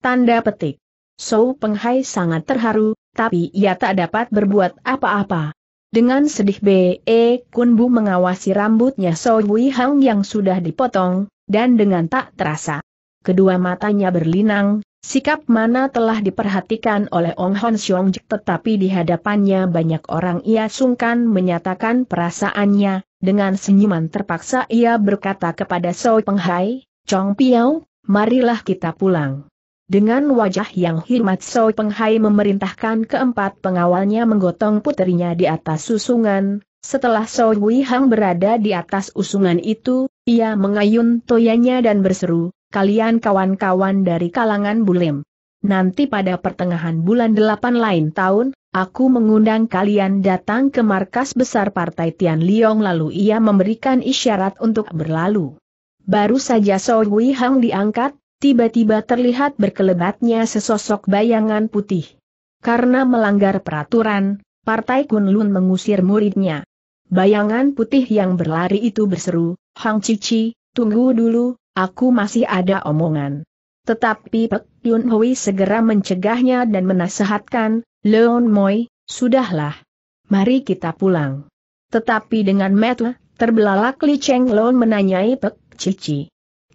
Speaker 1: Tanda petik. So Hai sangat terharu, tapi ia tak dapat berbuat apa-apa. Dengan sedih B.E. Kun Bu mengawasi rambutnya So Hui Hang yang sudah dipotong, dan dengan tak terasa. Kedua matanya berlinang, Sikap mana telah diperhatikan oleh Ong Hon Xiong tetapi di hadapannya banyak orang ia sungkan menyatakan perasaannya, dengan senyuman terpaksa ia berkata kepada Soi Penghai, Chong Piao, marilah kita pulang. Dengan wajah yang hormat Soi Penghai memerintahkan keempat pengawalnya menggotong puterinya di atas susungan, setelah Soi Wihang berada di atas usungan itu, ia mengayun toyanya dan berseru, kalian kawan-kawan dari kalangan Bulim. Nanti pada pertengahan bulan delapan lain tahun, aku mengundang kalian datang ke markas besar Partai Tian Liong lalu ia memberikan isyarat untuk berlalu. Baru saja So Wei Hang diangkat, tiba-tiba terlihat berkelebatnya sesosok bayangan putih. Karena melanggar peraturan, Partai Kunlun mengusir muridnya. Bayangan putih yang berlari itu berseru, Hang Cici, tunggu dulu, Aku masih ada omongan. Tetapi Pek Yun Hui segera mencegahnya dan menasehatkan, Leon Moi, sudahlah. Mari kita pulang. Tetapi dengan metu, terbelalak Li Cheng Lon menanyai Pek Cici.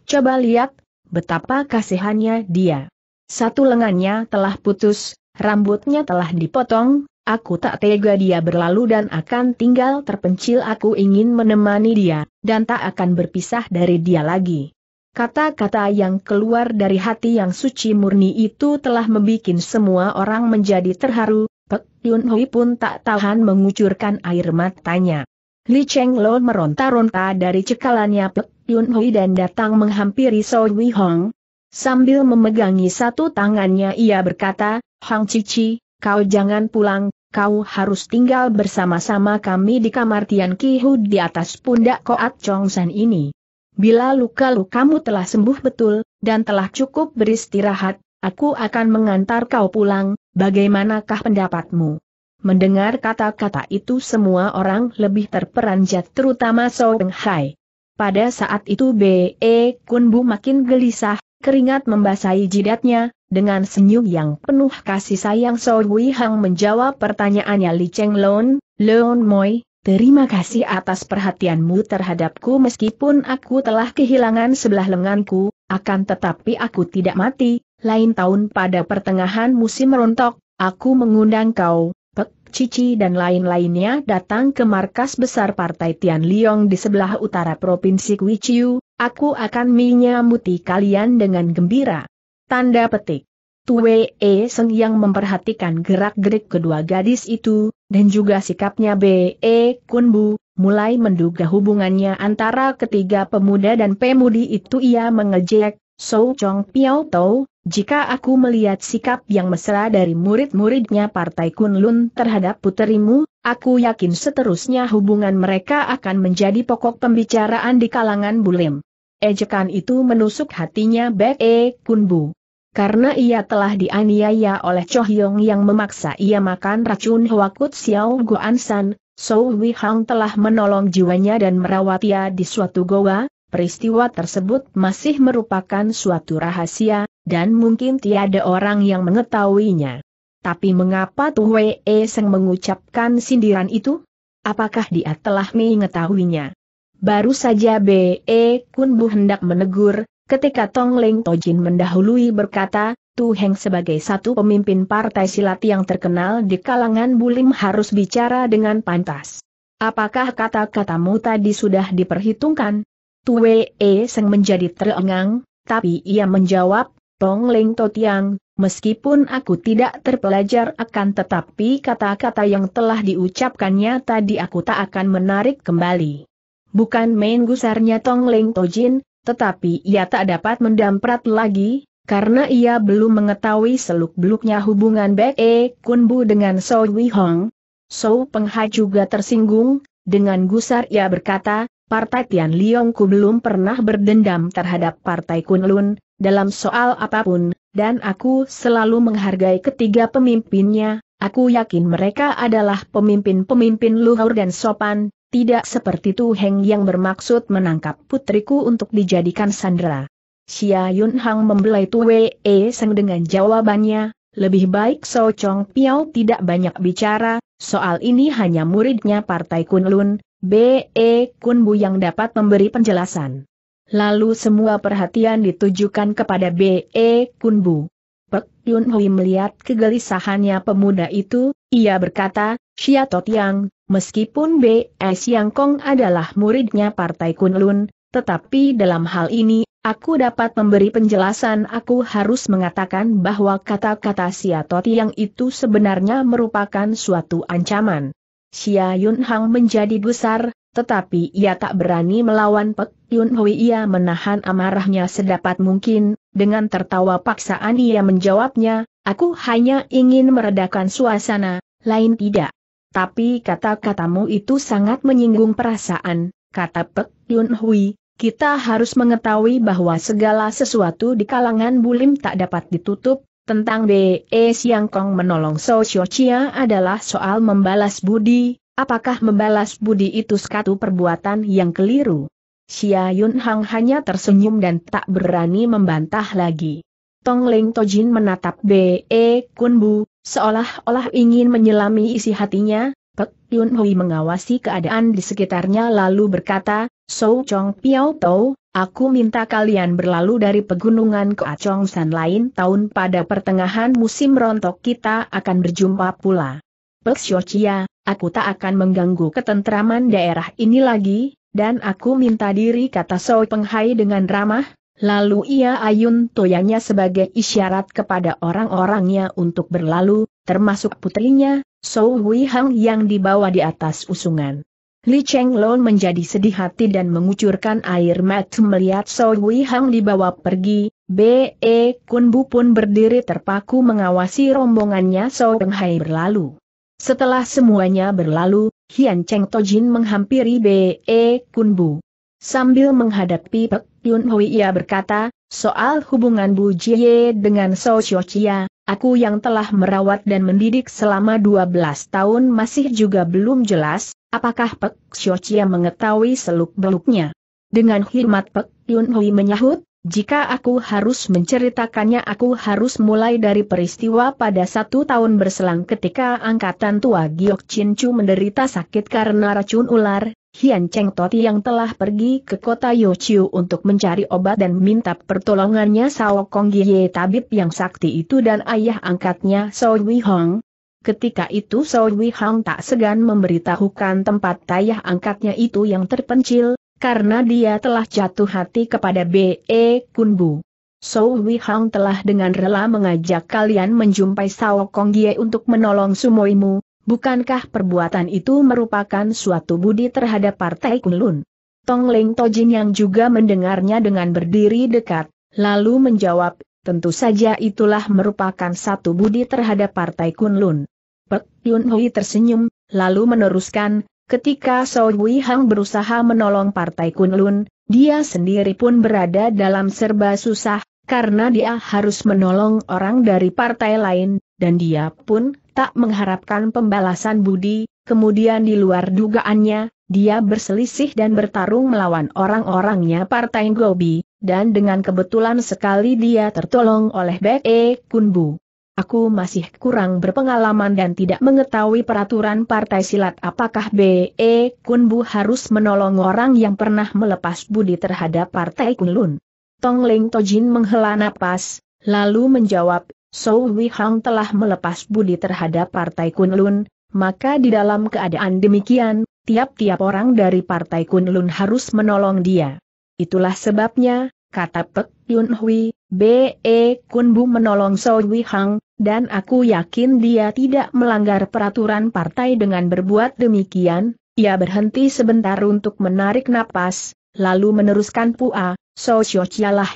Speaker 1: Coba lihat, betapa kasihannya dia. Satu lengannya telah putus, rambutnya telah dipotong, Aku tak tega dia berlalu dan akan tinggal terpencil aku ingin menemani dia, dan tak akan berpisah dari dia lagi. Kata-kata yang keluar dari hati yang suci murni itu telah membuat semua orang menjadi terharu, Pek Yun Hui pun tak tahan mengucurkan air matanya. Li Cheng Lo meronta-ronta dari cekalannya Pek Yun Hui dan datang menghampiri So Wei Hong. Sambil memegangi satu tangannya ia berkata, Hang Cici, kau jangan pulang, kau harus tinggal bersama-sama kami di kamar Tian Ki Hu di atas pundak Koat Chong San ini. Bila luka lukamu telah sembuh betul, dan telah cukup beristirahat, aku akan mengantar kau pulang, bagaimanakah pendapatmu? Mendengar kata-kata itu semua orang lebih terperanjat terutama So Beng Hai. Pada saat itu B.E. E Kunbu makin gelisah, keringat membasahi jidatnya, dengan senyum yang penuh kasih sayang So Wei Hang menjawab pertanyaannya Li Cheng Lon, Leon Moi, Terima kasih atas perhatianmu terhadapku meskipun aku telah kehilangan sebelah lenganku, akan tetapi aku tidak mati, lain tahun pada pertengahan musim rontok, aku mengundang kau, Pek, Cici dan lain-lainnya datang ke markas besar Partai Tian Liong di sebelah utara Provinsi Kuichiu, aku akan menyambuti kalian dengan gembira. Tanda petik. Tue E Seng yang memperhatikan gerak-gerik kedua gadis itu, dan juga sikapnya B.E. Kunbu, mulai menduga hubungannya antara ketiga pemuda dan pemudi itu ia mengejek, So Chong Piao Tau, jika aku melihat sikap yang mesra dari murid-muridnya Partai Kunlun terhadap puterimu, aku yakin seterusnya hubungan mereka akan menjadi pokok pembicaraan di kalangan Bulim. Ejekan itu menusuk hatinya Be E Kunbu karena ia telah dianiaya oleh Cho Hyong yang memaksa ia makan racun Hwakut Xiao Guan San, Sou Wei Hang telah menolong jiwanya dan merawat ia di suatu goa, peristiwa tersebut masih merupakan suatu rahasia, dan mungkin tiada orang yang mengetahuinya. Tapi mengapa Wei E Seng mengucapkan sindiran itu? Apakah dia telah mengetahuinya? Baru saja B.E. Kun Bu hendak menegur, Ketika Tong Leng Tojin mendahului berkata, Tu Heng sebagai satu pemimpin partai silat yang terkenal di kalangan Bulim harus bicara dengan pantas. Apakah kata-katamu tadi sudah diperhitungkan? Tu Wei e Seng menjadi terengang, tapi ia menjawab, Tong Leng Tiang, meskipun aku tidak terpelajar akan tetapi kata-kata yang telah diucapkannya tadi aku tak akan menarik kembali. Bukan main gusarnya Tong Leng Tojin, tetapi ia tak dapat mendamprat lagi, karena ia belum mengetahui seluk-beluknya hubungan Bek E Kunbu dengan So Wi Hong. So Pengha juga tersinggung, dengan gusar ia berkata, Partai Tian Liongku belum pernah berdendam terhadap Partai Kunlun, dalam soal apapun, dan aku selalu menghargai ketiga pemimpinnya, aku yakin mereka adalah pemimpin-pemimpin luhur dan sopan, tidak seperti Tu Heng yang bermaksud menangkap putriku untuk dijadikan sandera. Xia Yun Hang membelai Tu Wei e Seng dengan jawabannya, lebih baik So Chong Piao tidak banyak bicara, soal ini hanya muridnya Partai Kunlun, B.E. E Kun Bu yang dapat memberi penjelasan. Lalu semua perhatian ditujukan kepada B.E. E Kun Bu. Pek Yun Hui melihat kegelisahannya pemuda itu, ia berkata, Xiato Yang, meskipun B.S. Yang Kong adalah muridnya Partai Kunlun, tetapi dalam hal ini, aku dapat memberi penjelasan aku harus mengatakan bahwa kata-kata Xiato Yang itu sebenarnya merupakan suatu ancaman. Xia Yun Hang menjadi besar, tetapi ia tak berani melawan Pek Yun Hui ia menahan amarahnya sedapat mungkin, dengan tertawa paksaan ia menjawabnya, aku hanya ingin meredakan suasana, lain tidak. Tapi kata-katamu itu sangat menyinggung perasaan, kata Pek Yun Hui, kita harus mengetahui bahwa segala sesuatu di kalangan bulim tak dapat ditutup, tentang B.E. Siang Kong menolong So Chia adalah soal membalas budi, apakah membalas budi itu sekatu perbuatan yang keliru? Xia Yun Hang hanya tersenyum dan tak berani membantah lagi. Tong Leng Tojin menatap B.E. Kun Bu, Seolah-olah ingin menyelami isi hatinya, Pek Yun Hui mengawasi keadaan di sekitarnya lalu berkata, Sou Chong Piao Tau, aku minta kalian berlalu dari pegunungan ke Acong San lain tahun pada pertengahan musim rontok kita akan berjumpa pula. Pek Xiochia, aku tak akan mengganggu ketentraman daerah ini lagi, dan aku minta diri kata Sou Penghai dengan ramah, Lalu ia ayun toyanya sebagai isyarat kepada orang-orangnya untuk berlalu, termasuk putrinya, Sou Hui Hang yang dibawa di atas usungan. Li Cheng Long menjadi sedih hati dan mengucurkan air mata melihat Sou Hui Hang dibawa pergi, B.E. Kunbu pun berdiri terpaku mengawasi rombongannya Sou Peng Hai berlalu. Setelah semuanya berlalu, Hian Cheng Tojin menghampiri B.E. Kunbu, Sambil menghadapi Pek Yun Hui ia berkata, soal hubungan Bu Jie dengan So Chia, aku yang telah merawat dan mendidik selama 12 tahun masih juga belum jelas, apakah Pek Chia mengetahui seluk-beluknya. Dengan hormat Pek Yun Hui menyahut, jika aku harus menceritakannya aku harus mulai dari peristiwa pada satu tahun berselang ketika angkatan tua Giok Chin Chu menderita sakit karena racun ular, Hian Cheng Toti yang telah pergi ke kota Yochiu untuk mencari obat dan minta pertolongannya Sao Kong Ye tabib yang sakti itu dan ayah angkatnya Sao Wei Hong. Ketika itu Sao Wei Hong tak segan memberitahukan tempat ayah angkatnya itu yang terpencil, karena dia telah jatuh hati kepada B.E. Kun Bu. So Wei Hong telah dengan rela mengajak kalian menjumpai Sao Kong Ye untuk menolong sumoimu, Bukankah perbuatan itu merupakan suatu budi terhadap Partai Kunlun? Tong Leng Tojin yang juga mendengarnya dengan berdiri dekat, lalu menjawab, tentu saja itulah merupakan satu budi terhadap Partai Kunlun. Pek Yun Hui tersenyum, lalu meneruskan, ketika Soe Hang berusaha menolong Partai Kunlun, dia sendiri pun berada dalam serba susah, karena dia harus menolong orang dari partai lain, dan dia pun tak mengharapkan pembalasan budi, kemudian di luar dugaannya, dia berselisih dan bertarung melawan orang-orangnya Partai Gobi, dan dengan kebetulan sekali dia tertolong oleh Be E Kunbu. Aku masih kurang berpengalaman dan tidak mengetahui peraturan partai silat apakah B.E. Kunbu harus menolong orang yang pernah melepas budi terhadap partai Kunlun. Tong Ling Tojin menghela napas, lalu menjawab, Sou Hang telah melepas budi terhadap Partai Kunlun, maka di dalam keadaan demikian, tiap-tiap orang dari Partai Kunlun harus menolong dia. Itulah sebabnya, kata Pek Yun Hui, B.E. Kunbu menolong Sou Hang, dan aku yakin dia tidak melanggar peraturan partai dengan berbuat demikian, ia berhenti sebentar untuk menarik napas, lalu meneruskan Pua, Sou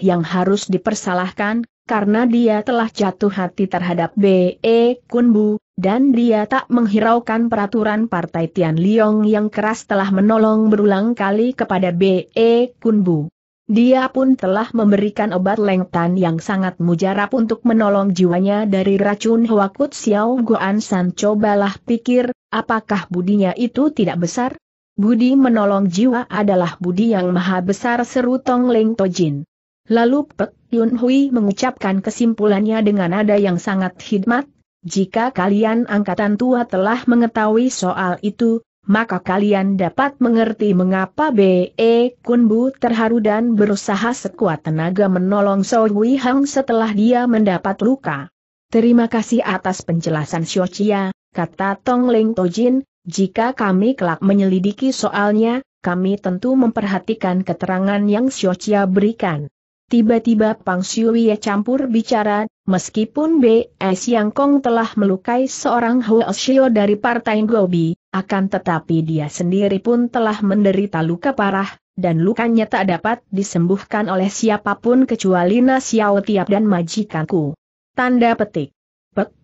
Speaker 1: yang harus dipersalahkan, karena dia telah jatuh hati terhadap B.E. Kunbu, dan dia tak menghiraukan peraturan Partai Tian Liong yang keras telah menolong berulang kali kepada B.E. Kunbu. Dia pun telah memberikan obat lengtan yang sangat mujarab untuk menolong jiwanya dari racun Hwakut Xiao Guan San cobalah pikir, apakah budinya itu tidak besar? Budi menolong jiwa adalah budi yang maha besar seru Tong Leng Tojin. Lalu Pek Yun Hui mengucapkan kesimpulannya dengan nada yang sangat hikmat, jika kalian angkatan tua telah mengetahui soal itu, maka kalian dapat mengerti mengapa B.E. Kunbu terharu dan berusaha sekuat tenaga menolong So Hui Hang setelah dia mendapat luka. Terima kasih atas penjelasan Chia, kata Tong Leng Tojin, jika kami kelak menyelidiki soalnya, kami tentu memperhatikan keterangan yang Chia berikan. Tiba-tiba Pang Siuye campur bicara, meskipun B.S. Yang Kong telah melukai seorang Huo Shio dari Partai Gobi, akan tetapi dia sendiri pun telah menderita luka parah, dan lukanya tak dapat disembuhkan oleh siapapun kecuali Nasiao Tiap dan majikanku. Tanda petik.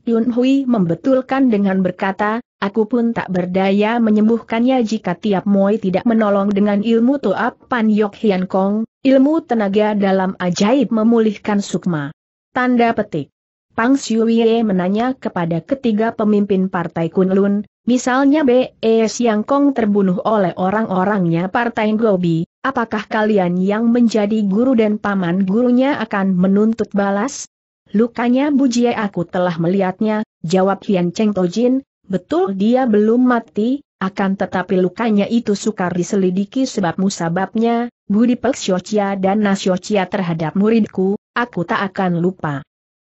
Speaker 1: Yun Hui membetulkan dengan berkata, aku pun tak berdaya menyembuhkannya jika tiap Moi tidak menolong dengan ilmu tuap Pan Yok Hian Kong, ilmu tenaga dalam ajaib memulihkan sukma. Tanda petik. Pang Siuye menanya kepada ketiga pemimpin Partai Kunlun, misalnya B.E. Siang Kong terbunuh oleh orang-orangnya Partai Gobi, apakah kalian yang menjadi guru dan paman gurunya akan menuntut balas? Lukanya Bu bujie aku telah melihatnya, jawab Hian Cheng Tojin, betul dia belum mati, akan tetapi lukanya itu sukar diselidiki sebab musababnya, budi Pek Xiochia dan Nasiochia terhadap muridku, aku tak akan lupa.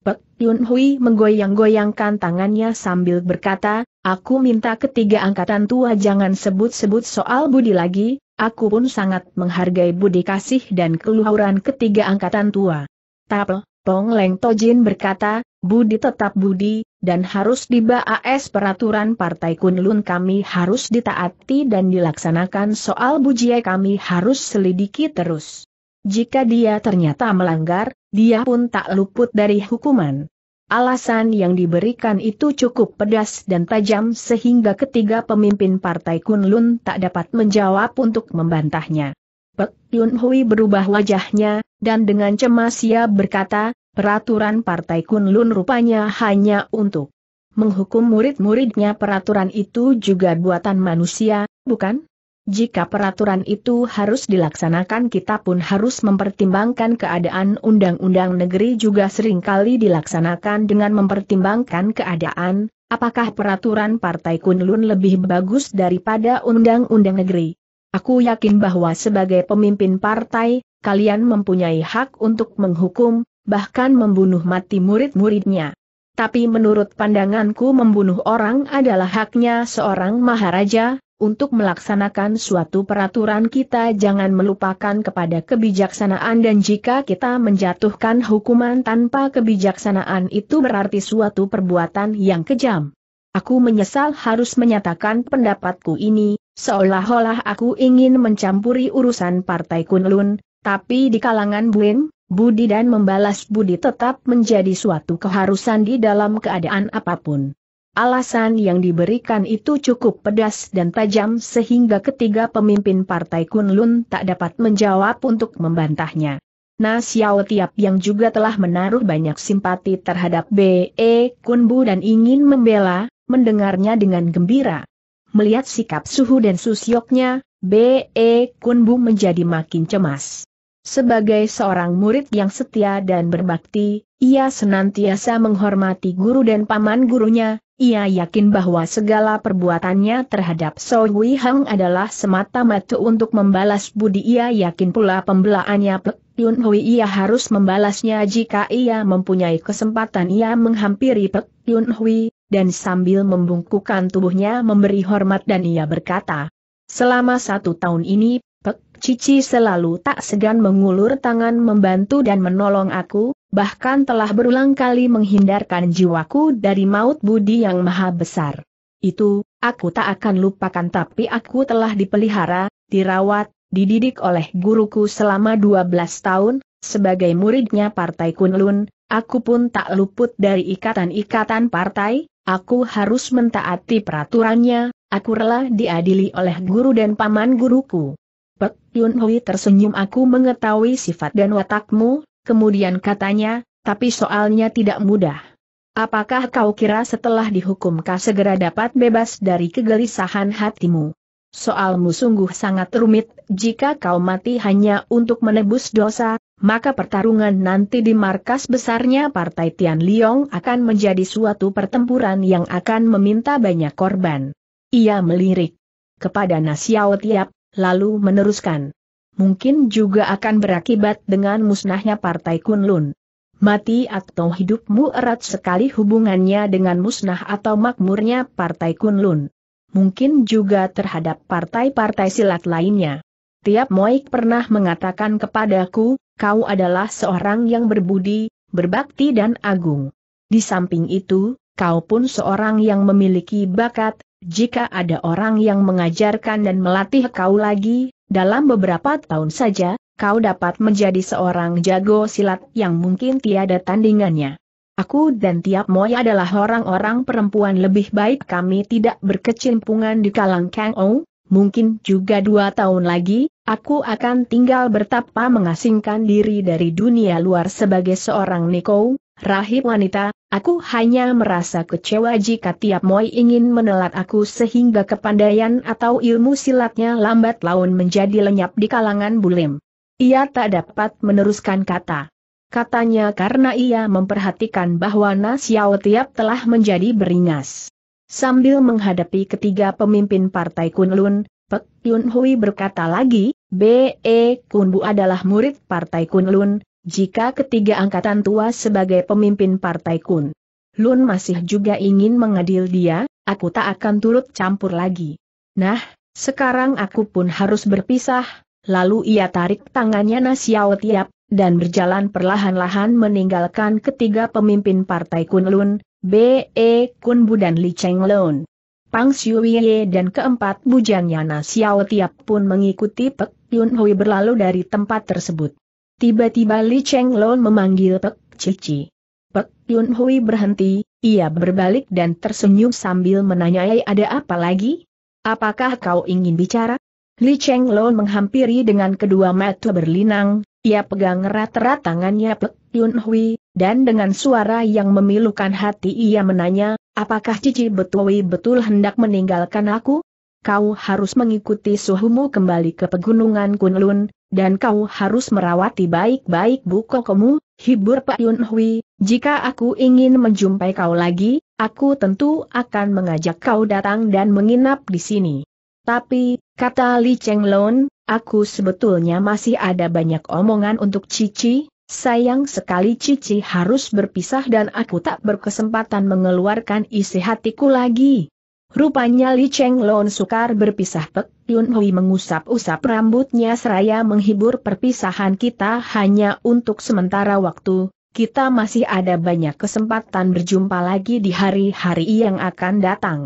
Speaker 1: Pek Yun Hui menggoyang-goyangkan tangannya sambil berkata, aku minta ketiga angkatan tua jangan sebut-sebut soal budi lagi, aku pun sangat menghargai budi kasih dan keluhuran ketiga angkatan tua. Tapel, Pong Leng Tojin berkata, Budi tetap Budi, dan harus dibaas peraturan Partai Kunlun kami harus ditaati dan dilaksanakan soal bujie kami harus selidiki terus. Jika dia ternyata melanggar, dia pun tak luput dari hukuman. Alasan yang diberikan itu cukup pedas dan tajam sehingga ketiga pemimpin Partai Kunlun tak dapat menjawab untuk membantahnya. Pek Yun Hui berubah wajahnya, dan dengan cemas ia berkata, peraturan Partai Kunlun rupanya hanya untuk menghukum murid-muridnya peraturan itu juga buatan manusia, bukan? Jika peraturan itu harus dilaksanakan kita pun harus mempertimbangkan keadaan undang-undang negeri juga seringkali dilaksanakan dengan mempertimbangkan keadaan, apakah peraturan Partai Kunlun lebih bagus daripada undang-undang negeri. Aku yakin bahwa sebagai pemimpin partai, kalian mempunyai hak untuk menghukum, bahkan membunuh mati murid-muridnya. Tapi menurut pandanganku membunuh orang adalah haknya seorang maharaja, untuk melaksanakan suatu peraturan kita jangan melupakan kepada kebijaksanaan dan jika kita menjatuhkan hukuman tanpa kebijaksanaan itu berarti suatu perbuatan yang kejam. Aku menyesal harus menyatakan pendapatku ini, Seolah-olah aku ingin mencampuri urusan Partai Kunlun, tapi di kalangan Bueng, budi dan membalas budi tetap menjadi suatu keharusan di dalam keadaan apapun. Alasan yang diberikan itu cukup pedas dan tajam sehingga ketiga pemimpin Partai Kunlun tak dapat menjawab untuk membantahnya. Nah Xiao Tiap yang juga telah menaruh banyak simpati terhadap B.E. Kunbu dan ingin membela, mendengarnya dengan gembira melihat sikap Suhu dan Susyoknya, B.E. Kunbu menjadi makin cemas. Sebagai seorang murid yang setia dan berbakti, ia senantiasa menghormati guru dan paman gurunya, ia yakin bahwa segala perbuatannya terhadap So Wei Hang adalah semata-mata untuk membalas budi ia yakin pula pembelaannya Pek Yun Hui ia harus membalasnya jika ia mempunyai kesempatan ia menghampiri Pek Yun Hui, dan sambil membungkukan tubuhnya memberi hormat dan ia berkata, Selama satu tahun ini, Pek Cici selalu tak segan mengulur tangan membantu dan menolong aku, bahkan telah berulang kali menghindarkan jiwaku dari maut budi yang maha besar. Itu, aku tak akan lupakan tapi aku telah dipelihara, dirawat, dididik oleh guruku selama 12 tahun, sebagai muridnya Partai Kunlun, aku pun tak luput dari ikatan-ikatan partai, Aku harus mentaati peraturannya, aku rela diadili oleh guru dan paman guruku. Pek Yun Hui tersenyum aku mengetahui sifat dan watakmu, kemudian katanya, tapi soalnya tidak mudah. Apakah kau kira setelah dihukum kau segera dapat bebas dari kegelisahan hatimu? Soalmu sungguh sangat rumit, jika kau mati hanya untuk menebus dosa, maka pertarungan nanti di markas besarnya Partai Tian Liong akan menjadi suatu pertempuran yang akan meminta banyak korban. Ia melirik kepada Nasiao Tiap, lalu meneruskan. Mungkin juga akan berakibat dengan musnahnya Partai Kunlun. Mati atau hidupmu erat sekali hubungannya dengan musnah atau makmurnya Partai Kunlun mungkin juga terhadap partai-partai silat lainnya. Tiap Moik pernah mengatakan kepadaku, kau adalah seorang yang berbudi, berbakti dan agung. Di samping itu, kau pun seorang yang memiliki bakat, jika ada orang yang mengajarkan dan melatih kau lagi, dalam beberapa tahun saja, kau dapat menjadi seorang jago silat yang mungkin tiada tandingannya. Aku dan Tiap Moy adalah orang-orang perempuan lebih baik kami tidak berkecimpungan di kalang Kang Ou, mungkin juga dua tahun lagi, aku akan tinggal bertapa mengasingkan diri dari dunia luar sebagai seorang Niko, rahib wanita, aku hanya merasa kecewa jika Tiap Moy ingin menelat aku sehingga kepandaian atau ilmu silatnya lambat laun menjadi lenyap di kalangan bulim. Ia tak dapat meneruskan kata katanya karena ia memperhatikan bahwa Nasiao Tiap telah menjadi beringas. Sambil menghadapi ketiga pemimpin Partai Kunlun, Pek Yun Hui berkata lagi, B.E. Kunbu adalah murid Partai Kunlun, jika ketiga angkatan tua sebagai pemimpin Partai Kun. Lun masih juga ingin mengadil dia, aku tak akan turut campur lagi. Nah, sekarang aku pun harus berpisah, Lalu ia tarik tangannya Nasiao Tiap, dan berjalan perlahan-lahan meninggalkan ketiga pemimpin partai Kunlun, B.E. Kunbu dan Li Chenglun. Pang Xiuye dan keempat bujangnya Nasiao Tiap pun mengikuti Pek Yun Hui berlalu dari tempat tersebut. Tiba-tiba Li Chenglun memanggil Pek Cici. Pek Yun Hui berhenti, ia berbalik dan tersenyum sambil menanyai ada apa lagi? Apakah kau ingin bicara? Li Cheng Lo menghampiri dengan kedua mata berlinang, ia pegang erat-erat tangannya Pek Yun Hui, dan dengan suara yang memilukan hati ia menanya, apakah Cici Betui betul hendak meninggalkan aku? Kau harus mengikuti suhumu kembali ke pegunungan Kunlun, dan kau harus merawati baik-baik bukokomu, hibur Pak Yun Hui, jika aku ingin menjumpai kau lagi, aku tentu akan mengajak kau datang dan menginap di sini. Tapi, kata Li Cheng Lon, aku sebetulnya masih ada banyak omongan untuk Cici, sayang sekali Cici harus berpisah dan aku tak berkesempatan mengeluarkan isi hatiku lagi. Rupanya Li Cheng Lon sukar berpisah Pek Yun Hui mengusap-usap rambutnya seraya menghibur perpisahan kita hanya untuk sementara waktu, kita masih ada banyak kesempatan berjumpa lagi di hari-hari yang akan datang.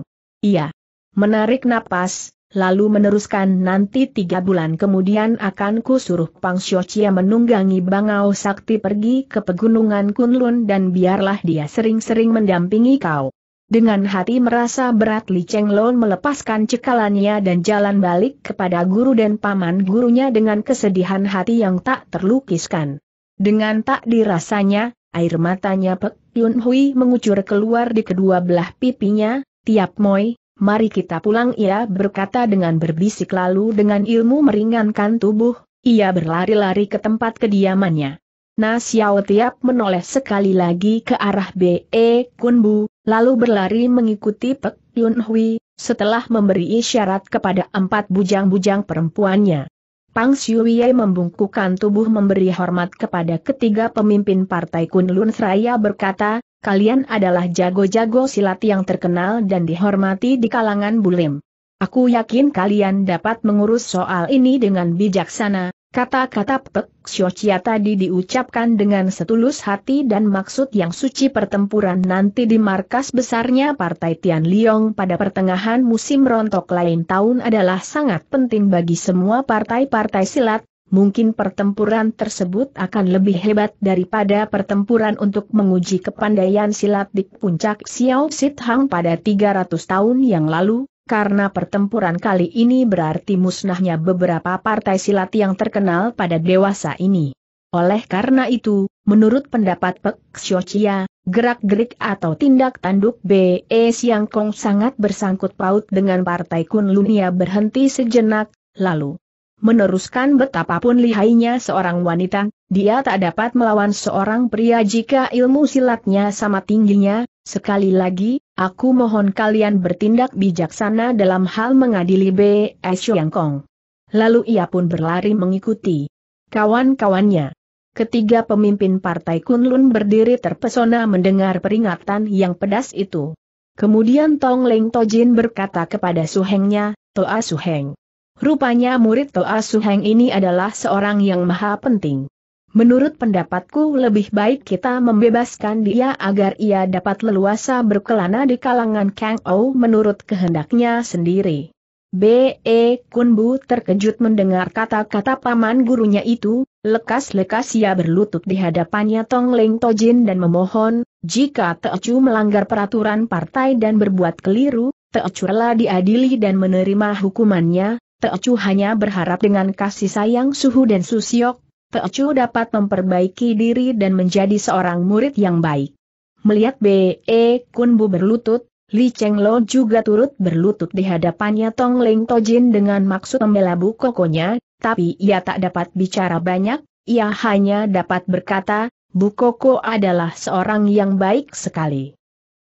Speaker 1: Iya. Menarik napas, lalu meneruskan nanti tiga bulan kemudian akan kusuruh Pang Xiochia menunggangi Bangau Sakti pergi ke pegunungan Kunlun dan biarlah dia sering-sering mendampingi kau. Dengan hati merasa berat Li Cheng Chenglon melepaskan cekalannya dan jalan balik kepada guru dan paman gurunya dengan kesedihan hati yang tak terlukiskan. Dengan tak dirasanya, air matanya Pek Yun Hui mengucur keluar di kedua belah pipinya, tiap moi, mari kita pulang ia berkata dengan berbisik lalu dengan ilmu meringankan tubuh, ia berlari-lari ke tempat kediamannya. Na Xiao Tiap menoleh sekali lagi ke arah B.E. Kunbu, lalu berlari mengikuti Pek Yun Hui, setelah memberi isyarat kepada empat bujang-bujang perempuannya. Pang Xiuye membungkukkan tubuh memberi hormat kepada ketiga pemimpin partai Kunlun Seraya berkata, kalian adalah jago-jago silat yang terkenal dan dihormati di kalangan bulim. Aku yakin kalian dapat mengurus soal ini dengan bijaksana, kata-kata Pek Xiochia tadi diucapkan dengan setulus hati dan maksud yang suci pertempuran nanti di markas besarnya Partai Tian Liong pada pertengahan musim rontok lain tahun adalah sangat penting bagi semua partai-partai silat, mungkin pertempuran tersebut akan lebih hebat daripada pertempuran untuk menguji kepandaian silat di puncak Xiao Sit pada 300 tahun yang lalu, karena pertempuran kali ini berarti musnahnya beberapa partai silat yang terkenal pada dewasa ini. Oleh karena itu, menurut pendapat Pek Xiochia, gerak-gerik atau tindak tanduk BE Siang Kong sangat bersangkut paut dengan partai Kunlunia berhenti sejenak, lalu Meneruskan betapapun lihainya seorang wanita, dia tak dapat melawan seorang pria jika ilmu silatnya sama tingginya. Sekali lagi, aku mohon kalian bertindak bijaksana dalam hal mengadili B. S. Kong. Lalu ia pun berlari mengikuti kawan-kawannya. Ketiga pemimpin partai Kunlun berdiri terpesona mendengar peringatan yang pedas itu. Kemudian Tong Leng Tojin berkata kepada suhengnya, Toa Suheng. Rupanya murid Toa Suheng ini adalah seorang yang maha penting. Menurut pendapatku lebih baik kita membebaskan dia agar ia dapat leluasa berkelana di kalangan Kang Ou menurut kehendaknya sendiri. B.E. Kunbu terkejut mendengar kata-kata paman gurunya itu, lekas-lekas ia berlutut di hadapannya Tong Leng Tojin dan memohon, jika Teocu melanggar peraturan partai dan berbuat keliru, Teocu rela diadili dan menerima hukumannya, Teocu hanya berharap dengan kasih sayang Suhu dan Susiok, Teocu dapat memperbaiki diri dan menjadi seorang murid yang baik. Melihat B.E. E Kunbu berlutut, Li Cheng Lo juga turut berlutut di hadapannya Tong Ling Tojin dengan maksud membela bu kokonya, tapi ia tak dapat bicara banyak, ia hanya dapat berkata, Bu Koko adalah seorang yang baik sekali.